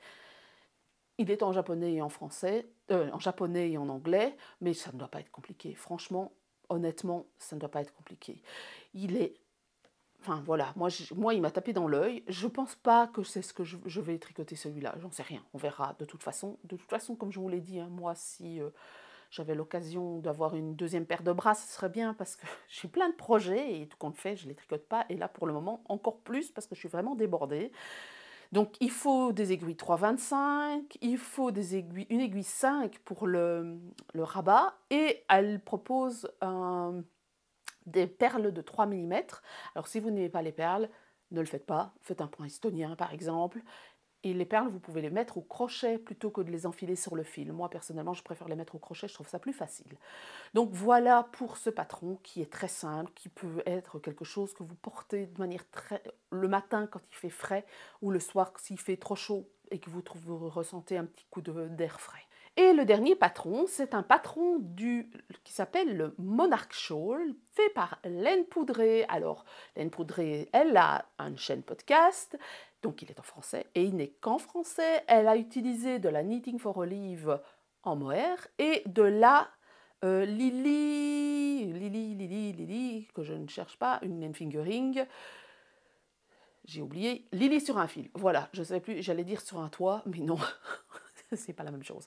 Il est en japonais et en français, euh, en japonais et en anglais, mais ça ne doit pas être compliqué. Franchement, honnêtement, ça ne doit pas être compliqué. Il est Enfin voilà, moi, moi il m'a tapé dans l'œil. Je pense pas que c'est ce que je, vais tricoter celui-là. J'en sais rien. On verra de toute façon. De toute façon, comme je vous l'ai dit, hein, moi si euh, j'avais l'occasion d'avoir une deuxième paire de bras, ce serait bien parce que j'ai plein de projets et tout compte fait, je les tricote pas. Et là pour le moment encore plus parce que je suis vraiment débordée. Donc il faut des aiguilles 3,25, il faut des aiguilles, une aiguille 5 pour le, rabat et elle propose euh, des perles de 3 mm. Alors si vous n'aimez pas les perles, ne le faites pas, faites un point estonien par exemple, et les perles, vous pouvez les mettre au crochet plutôt que de les enfiler sur le fil. Moi, personnellement, je préfère les mettre au crochet, je trouve ça plus facile. Donc voilà pour ce patron qui est très simple, qui peut être quelque chose que vous portez de manière très... le matin quand il fait frais ou le soir s'il fait trop chaud et que vous, vous ressentez un petit coup d'air frais. Et le dernier patron, c'est un patron du, qui s'appelle le Monarch Shawl, fait par Laine Poudrée. Alors, Laine Poudrée, elle a une chaîne podcast, donc il est en français, et il n'est qu'en français. Elle a utilisé de la Knitting for Olive en mohair et de la euh, Lily, Lily, Lily, Lily, que je ne cherche pas, une fingering. J'ai oublié, Lily sur un fil. Voilà, je ne savais plus, j'allais dire sur un toit, mais non. c'est pas la même chose.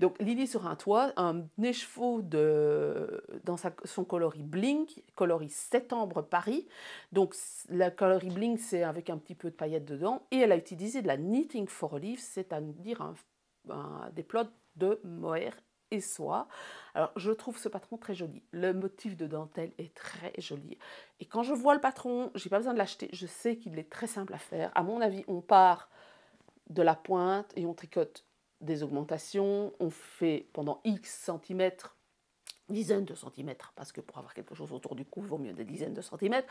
Donc Lily sur un toit, un écheveau de, dans sa, son coloris blink, coloris septembre Paris. Donc la coloris blink, c'est avec un petit peu de paillettes dedans. Et elle a utilisé de la knitting for leaves, c'est-à-dire un, des plots de mohair et soie. Alors je trouve ce patron très joli. Le motif de dentelle est très joli. Et quand je vois le patron, j'ai pas besoin de l'acheter. Je sais qu'il est très simple à faire. À mon avis, on part de la pointe et on tricote des augmentations, on fait pendant X centimètres dizaines de centimètres, parce que pour avoir quelque chose autour du cou, il vaut mieux des dizaines de centimètres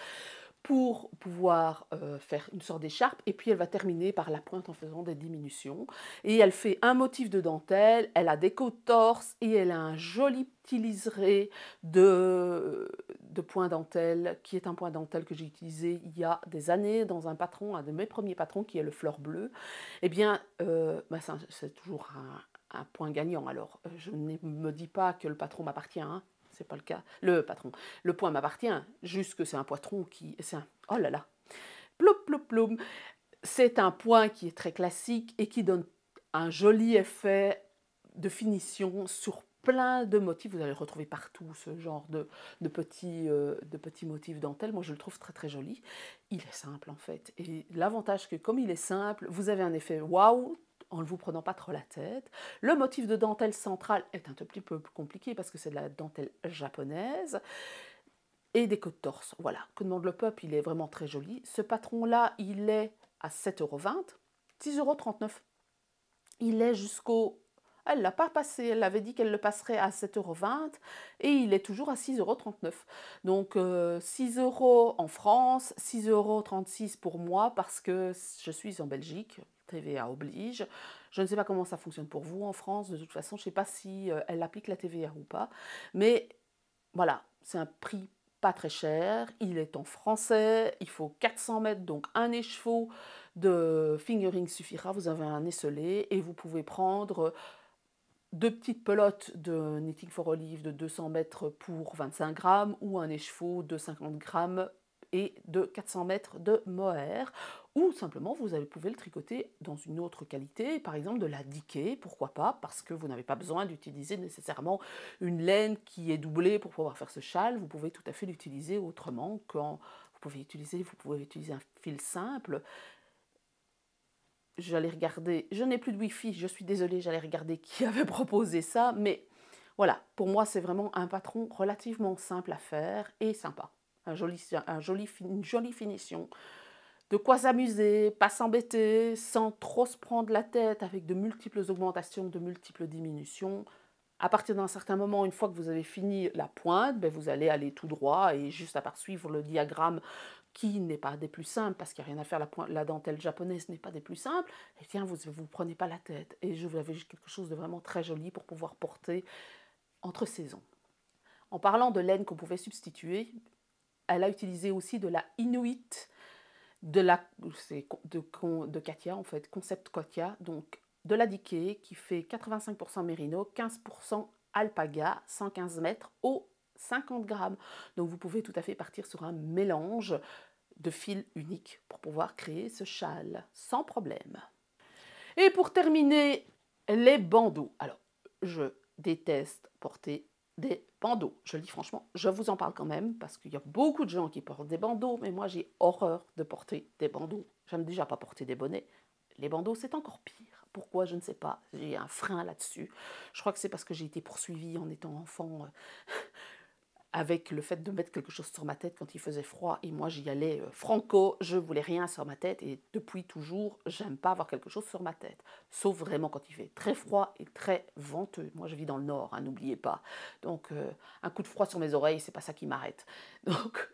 pour pouvoir euh, faire une sorte d'écharpe et puis elle va terminer par la pointe en faisant des diminutions et elle fait un motif de dentelle, elle a des torses et elle a un joli petit liseré de, de point dentelle qui est un point dentelle que j'ai utilisé il y a des années dans un patron, un de mes premiers patrons qui est le fleur bleu. Eh bien, euh, bah, c'est toujours un, point gagnant. Alors, euh, je ne me dis pas que le patron m'appartient, hein c'est pas le cas, le patron. Le point m'appartient, juste que c'est un poitron qui. C'est un. Oh là là Plop, plop, ploum, C'est un point qui est très classique et qui donne un joli effet de finition sur plein de motifs. Vous allez retrouver partout ce genre de, petits, euh, de petits motifs dentelle. Moi, je le trouve très très joli. Il est simple en fait. Et l'avantage que comme il est simple, vous avez un effet waouh en ne vous prenant pas trop la tête. Le motif de dentelle centrale est un petit peu plus compliqué parce que c'est de la dentelle japonaise. Et des côtes torses. Voilà, que demande le peuple Il est vraiment très joli. Ce patron-là, il est à 7,20€, 6,39€. Il est jusqu'au elle l'a pas passé, elle avait dit qu'elle le passerait à 7,20€ et il est toujours à 6,39€. Donc 6 euh, euros en France, 6,36€ pour moi parce que je suis en Belgique, TVA oblige. Je ne sais pas comment ça fonctionne pour vous en France, de toute façon, je ne sais pas si euh, elle applique la TVA ou pas. Mais voilà, c'est un prix pas très cher, il est en français, il faut 400 mètres, donc un écheveau de fingering suffira, vous avez un esselé et vous pouvez prendre deux petites pelotes de Knitting for Olive de 200 mètres pour 25 grammes ou un écheveau de 50 grammes et de 400 mètres de mohair ou simplement vous pouvez le tricoter dans une autre qualité, par exemple de la diquée, pourquoi pas, parce que vous n'avez pas besoin d'utiliser nécessairement une laine qui est doublée pour pouvoir faire ce châle, vous pouvez tout à fait l'utiliser autrement quand vous pouvez utiliser, vous pouvez utiliser un fil simple. J'allais regarder, je n'ai plus de wifi, je suis désolée, j'allais regarder qui avait proposé ça, mais voilà, pour moi c'est vraiment un patron relativement simple à faire et sympa joli, une jolie finition. De quoi s'amuser, pas s'embêter, sans trop se prendre la tête avec de multiples augmentations, de multiples diminutions. À partir d'un certain moment, une fois que vous avez fini la pointe, ben vous allez aller tout droit et juste à part suivre le diagramme qui n'est pas des plus simples, parce qu'il n'y a rien à faire, la, la dentelle japonaise n'est pas des plus simples, et eh bien vous ne vous prenez pas la tête. Et je vous avais quelque chose de vraiment très joli pour pouvoir porter entre saisons. En parlant de laine qu'on pouvait substituer, elle a utilisé aussi de la Inuit, de la de, de Katia en fait, concept Katia, donc de la Dike qui fait 85% mérino, 15% alpaga, 115 mètres, au 50 grammes. Donc vous pouvez tout à fait partir sur un mélange de fils unique pour pouvoir créer ce châle sans problème. Et pour terminer, les bandeaux. Alors, je déteste porter des bandeaux. Je le dis franchement, je vous en parle quand même parce qu'il y a beaucoup de gens qui portent des bandeaux, mais moi j'ai horreur de porter des bandeaux. J'aime déjà pas porter des bonnets. Les bandeaux, c'est encore pire. Pourquoi Je ne sais pas. J'ai un frein là-dessus. Je crois que c'est parce que j'ai été poursuivie en étant enfant. Euh, avec le fait de mettre quelque chose sur ma tête quand il faisait froid et moi j'y allais euh, franco, je voulais rien sur ma tête et depuis toujours, j'aime pas avoir quelque chose sur ma tête, sauf vraiment quand il fait très froid et très venteux. Moi je vis dans le nord, hein, n'oubliez pas. Donc euh, un coup de froid sur mes oreilles, c'est pas ça qui m'arrête. Donc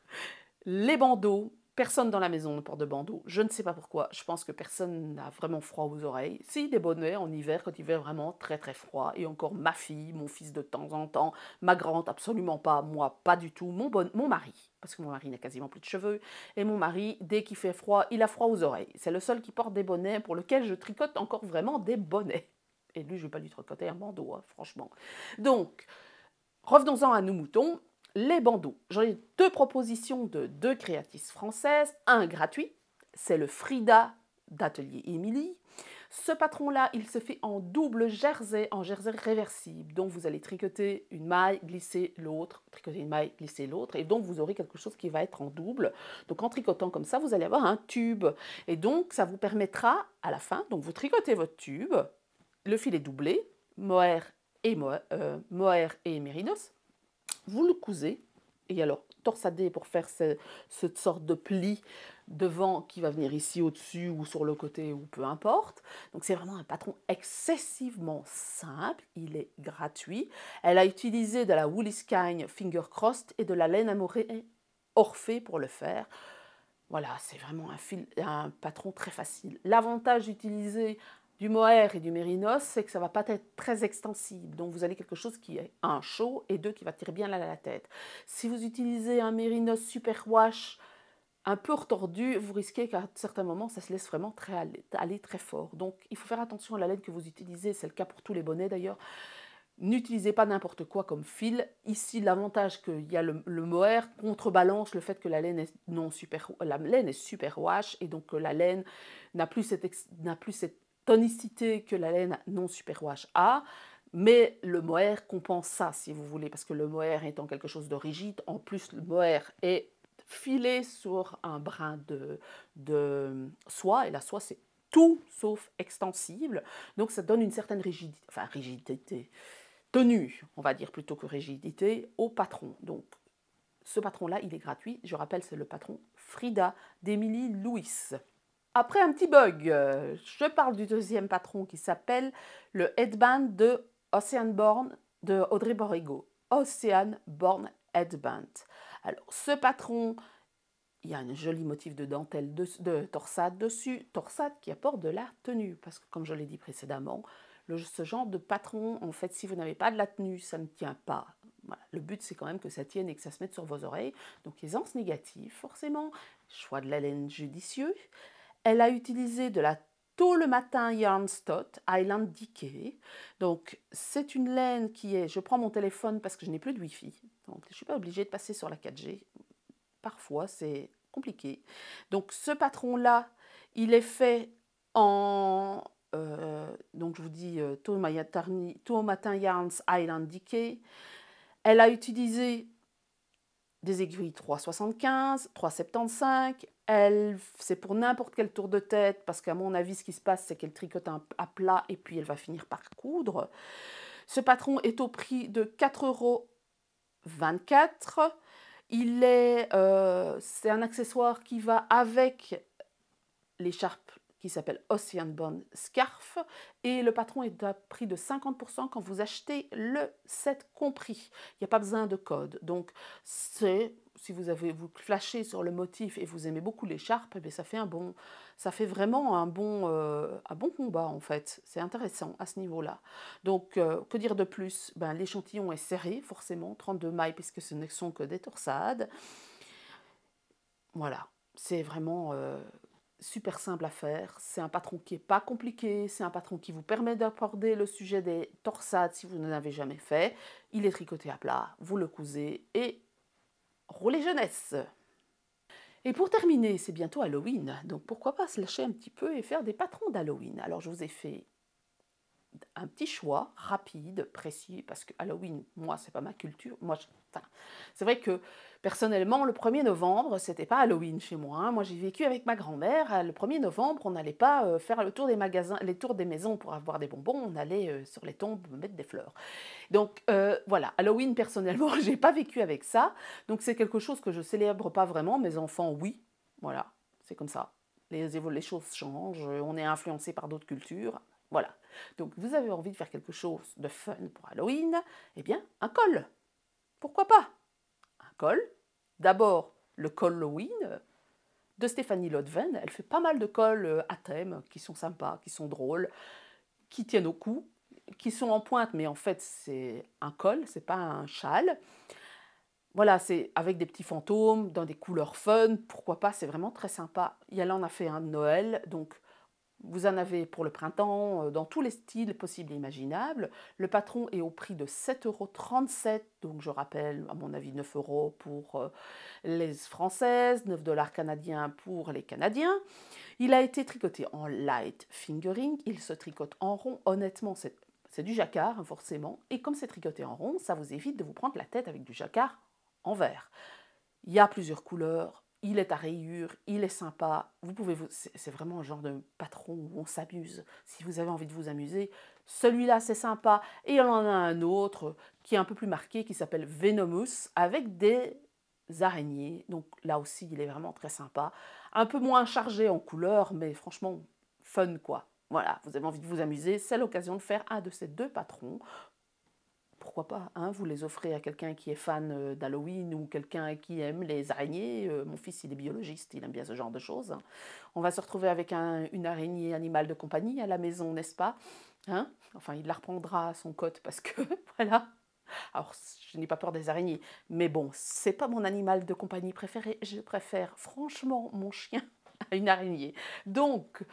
les bandeaux, Personne dans la maison ne porte de bandeau. Je ne sais pas pourquoi. Je pense que personne n'a vraiment froid aux oreilles. Si, des bonnets en hiver, quand il fait vraiment très très froid. Et encore ma fille, mon fils de temps en temps, ma grande, absolument pas, moi, pas du tout, mon, mon mari. Parce que mon mari n'a quasiment plus de cheveux. Et mon mari, dès qu'il fait froid, il a froid aux oreilles. C'est le seul qui porte des bonnets pour lequel je tricote encore vraiment des bonnets. Et lui, je ne vais pas lui tricoter un bandeau, hein, franchement. Donc, revenons-en à nos moutons les bandeaux. J'en ai deux propositions de deux créatrices françaises. Un gratuit, c'est le Frida d'Atelier Émilie. Ce patron-là, il se fait en double jersey, en jersey réversible. Donc vous allez tricoter une maille, glisser l'autre, tricoter une maille, glisser l'autre. Et donc vous aurez quelque chose qui va être en double. Donc en tricotant comme ça, vous allez avoir un tube. Et donc ça vous permettra à la fin, donc vous tricotez votre tube, le fil est doublé, mohair et, euh, et mérinos vous le cousez, et alors torsader pour faire cette sorte de pli devant qui va venir ici au-dessus ou sur le côté ou peu importe. Donc c'est vraiment un patron excessivement simple, il est gratuit. Elle a utilisé de la Woolly Skyne Finger Crossed et de la laine amorée Orphée pour le faire. Voilà, c'est vraiment un, un patron très facile. L'avantage d'utiliser du mohair et du mérinos, c'est que ça va pas être très extensible. Donc vous avez quelque chose qui est un chaud et deux qui va tirer bien à la tête. Si vous utilisez un mérinos super wash un peu retordu, vous risquez qu'à certains moments ça se laisse vraiment aller très fort. Donc il faut faire attention à la laine que vous utilisez, c'est le cas pour tous les bonnets d'ailleurs. N'utilisez pas n'importe quoi comme fil. Ici, l'avantage qu'il y a le, mohair contrebalance le fait que la laine est non super, la laine est super wash et donc euh, la laine n'a plus n'a plus cette tonicité que la laine non superwash a, mais le mohair compense ça, si vous voulez, parce que le mohair étant quelque chose de rigide, en plus le mohair est filé sur un brin de, de soie, et la soie c'est tout sauf extensible, donc ça donne une certaine rigidité, enfin rigidité, tenue, on va dire plutôt que rigidité, au patron. Donc ce patron-là, il est gratuit, je rappelle, c'est le patron Frida d'Emily Louis. Après un petit bug, euh, je parle du deuxième patron qui s'appelle le headband de Ocean Born de Audrey Borrego. Ocean Born Headband. Alors, ce patron, il y a un joli motif de dentelle de, torsade dessus, torsade qui apporte de la tenue, parce que comme je l'ai dit précédemment, ce genre de patron, en fait, si vous n'avez pas de la tenue, ça ne tient pas. Le but, c'est quand même que ça tienne et que ça se mette sur vos oreilles. Donc, aisance négative, forcément. Choix de la laine judicieux. Elle a utilisé de la tôt le matin Tot Island Decay. Donc, c'est une laine qui est. Je prends mon téléphone parce que je n'ai plus de wifi, Donc, je ne suis pas obligée de passer sur la 4G. Parfois, c'est compliqué. Donc, ce patron-là, il est fait en. Euh, donc, je vous dis euh, matin Yarns Island Decay. Elle a utilisé des aiguilles 3,75, 3,75. Elle, c'est pour n'importe quel tour de tête, parce qu'à mon avis, ce qui se passe, c'est qu'elle tricote à plat et puis elle va finir par coudre. Ce patron est au prix de 4,24 euros. Il est, euh, c'est un accessoire qui va avec l'écharpe qui s'appelle Bone Scarf. Et le patron est à prix de 50% quand vous achetez le set compris. Il n'y a pas besoin de code. Donc, c'est si vous avez vous flashez sur le motif et vous aimez beaucoup l'écharpe, eh ça fait un bon, ça fait vraiment un bon, euh, un bon combat en fait. C'est intéressant à ce niveau-là. Donc euh, que dire de plus Ben l'échantillon est serré forcément, 32 mailles puisque ce ne sont que des torsades. Voilà, c'est vraiment euh, super simple à faire. C'est un patron qui n'est pas compliqué, c'est un patron qui vous permet d'aborder le sujet des torsades si vous ne l'avez jamais fait. Il est tricoté à plat, vous le cousez et roulez jeunesse. Et pour terminer, c'est bientôt Halloween, donc pourquoi pas se lâcher un petit peu et faire des patrons d'Halloween. Alors je vous ai fait un petit choix rapide, précis, parce que Halloween, moi, c'est pas ma culture. Moi, c'est vrai que personnellement, le 1er novembre, c'était pas Halloween chez moi. Hein. Moi, j'ai vécu avec ma grand-mère. Ah, le 1er novembre, on n'allait pas euh, faire le tour des magasins, les tours des maisons pour avoir des bonbons. On allait euh, sur les tombes mettre des fleurs. Donc euh, voilà, Halloween, personnellement, j'ai pas vécu avec ça. Donc c'est quelque chose que je célèbre pas vraiment. Mes enfants, oui. Voilà, c'est comme ça. Les, les choses changent. On est influencé par d'autres cultures. Voilà. Donc vous avez envie de faire quelque chose de fun pour Halloween, eh bien, un col. Pourquoi pas Un col. D'abord, le col Halloween de Stéphanie Lodven. Elle fait pas mal de cols euh, à thème qui sont sympas, qui sont drôles, qui tiennent au cou, qui sont en pointe, mais en fait, c'est un col, c'est pas un châle. Voilà, c'est avec des petits fantômes, dans des couleurs fun, pourquoi pas, c'est vraiment très sympa. Et en a fait un de Noël, donc vous en avez pour le printemps euh, dans tous les styles possibles et imaginables. Le patron est au prix de 7,37 donc je rappelle à mon avis 9 euros pour euh, les Françaises, 9 dollars canadiens pour les Canadiens. Il a été tricoté en light fingering, il se tricote en rond, honnêtement c'est c'est du jacquard, hein, forcément. Et comme c'est tricoté en rond, ça vous évite de vous prendre la tête avec du jacquard en vert. Il y a plusieurs couleurs, il est à rayures, il est sympa. Vous pouvez vous, c'est vraiment un genre de patron où on s'amuse. Si vous avez envie de vous amuser, celui-là c'est sympa. Et il en a un autre qui est un peu plus marqué, qui s'appelle Venomous, avec des araignées. Donc là aussi, il est vraiment très sympa. Un peu moins chargé en couleurs, mais franchement, fun quoi. Voilà, vous avez envie de vous amuser, c'est l'occasion de faire un de ces deux patrons pas hein, Vous les offrez à quelqu'un qui est fan euh, d'Halloween ou quelqu'un qui aime les araignées. Euh, mon fils, il est biologiste, il aime bien ce genre de choses. On va se retrouver avec une araignée animal de compagnie à la maison, n'est-ce pas hein Enfin, il la reprendra à son cote parce que, voilà. Alors, je n'ai pas peur des araignées, mais bon, c'est pas mon animal de compagnie préféré. Je préfère franchement mon chien à une araignée. Donc,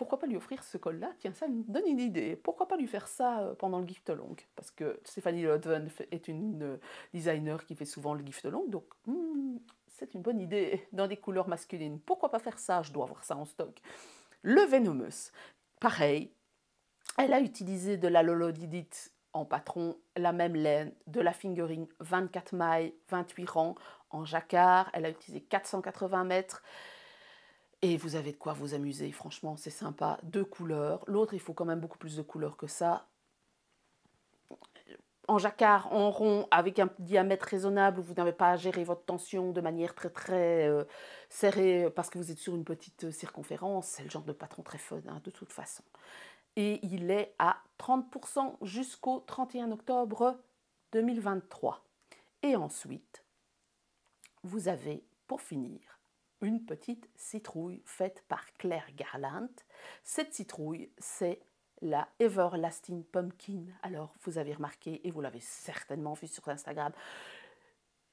pourquoi pas lui offrir ce col-là Tiens, ça me donne une idée. Pourquoi pas lui faire ça euh, pendant le gift long Parce que Stéphanie Lodven est une designer qui fait souvent le gift long, donc hmm, c'est une bonne idée dans des couleurs masculines. Pourquoi pas faire ça Je dois avoir ça en stock. Le Venomous, pareil, elle a utilisé de la Didit en patron, la même laine, de la fingering 24 mailles, 28 rangs, en jacquard, elle a utilisé 480 mètres. Et vous avez de quoi vous amuser, franchement, c'est sympa. Deux couleurs. L'autre, il faut quand même beaucoup plus de couleurs que ça. En jacquard, en rond, avec un diamètre raisonnable, vous n'avez pas à gérer votre tension de manière très très euh, serrée parce que vous êtes sur une petite circonférence. C'est le genre de patron très fun, hein, de toute façon. Et il est à 30% jusqu'au 31 octobre 2023. Et ensuite, vous avez, pour finir, une petite citrouille faite par Claire Garland. Cette citrouille, c'est la Everlasting Pumpkin. Alors, vous avez remarqué, et vous l'avez certainement vu sur Instagram,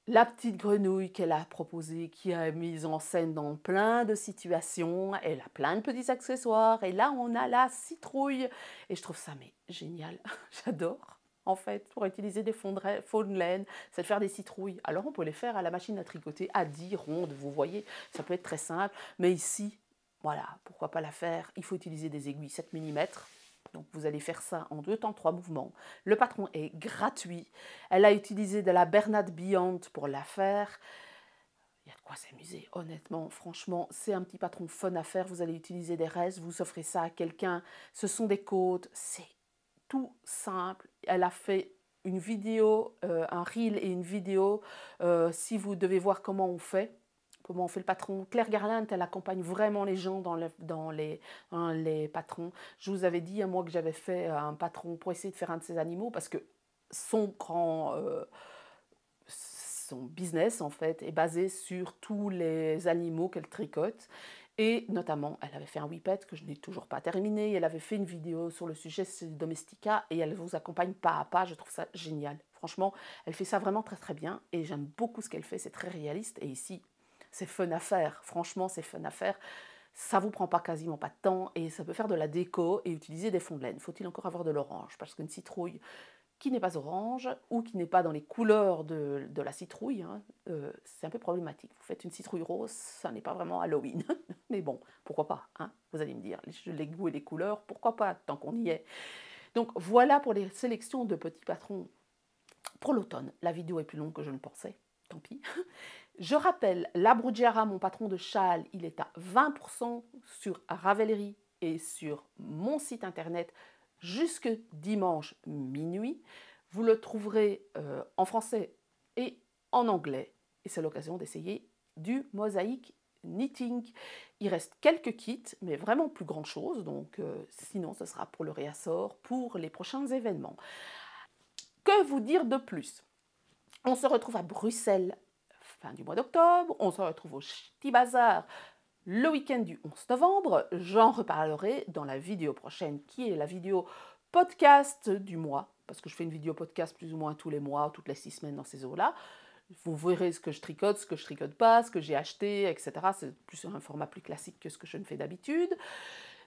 la petite grenouille qu'elle a proposée, qui a mis en scène dans plein de situations. Elle a plein de petits accessoires. Et là, on a la citrouille. Et je trouve ça mais, génial. J'adore en fait, pour utiliser des fonds de laine, c'est de faire des citrouilles. Alors on peut les faire à la machine à tricoter, à 10 rondes, vous voyez, ça peut être très simple. Mais ici, voilà, pourquoi pas la faire Il faut utiliser des aiguilles 7 mm. Donc vous allez faire ça en deux temps, trois mouvements. Le patron est gratuit. Elle a utilisé de la Bernade Beyond pour la faire. Il y a de quoi s'amuser, honnêtement, franchement, c'est un petit patron fun à faire. Vous allez utiliser des restes, vous offrez ça à quelqu'un. Ce sont des côtes, c'est tout simple, elle a fait une vidéo, euh, un reel et une vidéo, euh, si vous devez voir comment on fait, comment on fait le patron. Claire Garland, elle accompagne vraiment les gens dans, hein, les, patrons. Je vous avais dit, hein, moi, que j'avais fait euh, un patron pour essayer de faire un de ces animaux, parce que son grand... son business en fait est basé sur tous les animaux qu'elle tricote et notamment, elle avait fait un WIPET que je n'ai toujours pas terminé. Elle avait fait une vidéo sur le sujet Domestica et elle vous accompagne pas à pas. Je trouve ça génial. Franchement, elle fait ça vraiment très très bien et j'aime beaucoup ce qu'elle fait. C'est très réaliste et ici, c'est fun à faire. Franchement, c'est fun à faire. Ça vous prend pas quasiment pas de temps et ça peut faire de la déco et utiliser des fonds de laine. Faut-il encore avoir de l'orange Parce qu'une citrouille, qui n'est pas orange ou qui n'est pas dans les couleurs de, la citrouille, hein, euh, c'est un peu problématique. Vous faites une citrouille rose, ça n'est pas vraiment Halloween. Mais bon, pourquoi pas hein, Vous allez me dire, les, goûts et les couleurs, pourquoi pas, tant qu'on y est. Donc voilà pour les sélections de petits patrons pour l'automne. La vidéo est plus longue que je ne pensais, tant pis. Je rappelle, la mon patron de châle, il est à 20% sur Ravelry et sur mon site internet jusque dimanche minuit. Vous le trouverez euh, en français et en anglais. Et c'est l'occasion d'essayer du mosaïque knitting. Il reste quelques kits, mais vraiment plus grand chose. Donc, euh, sinon, ce sera pour le réassort, pour les prochains événements. Que vous dire de plus On se retrouve à Bruxelles fin du mois d'octobre. On se retrouve au Ch'ti Bazar le week-end du 11 novembre. J'en reparlerai dans la vidéo prochaine qui est la vidéo podcast du mois, parce que je fais une vidéo podcast plus ou moins tous les mois, toutes les six semaines dans ces eaux-là. Vous verrez ce que je tricote, ce que je tricote pas, ce que j'ai acheté, etc. C'est plus un format plus classique que ce que je ne fais d'habitude.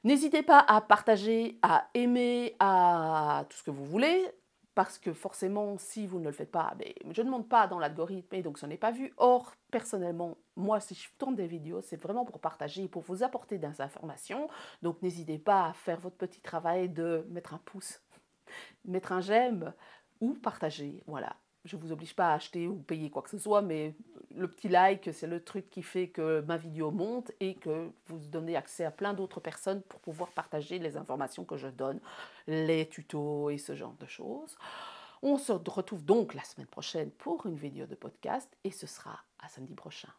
N'hésitez pas à partager, à aimer, à tout ce que vous voulez parce que forcément, si vous ne le faites pas, ah, ben, je ne demande pas dans l'algorithme et donc ce n'est pas vu. Or, personnellement, moi, si je tourne des vidéos, c'est vraiment pour partager, pour vous apporter des informations. Donc, n'hésitez pas à faire votre petit travail de mettre un pouce, mettre un j'aime ou partager. Voilà je ne vous oblige pas à acheter ou payer quoi que ce soit, mais le petit like, c'est le truc qui fait que ma vidéo monte et que vous donnez accès à plein d'autres personnes pour pouvoir partager les informations que je donne, les tutos et ce genre de choses. On se retrouve donc la semaine prochaine pour une vidéo de podcast et ce sera à samedi prochain.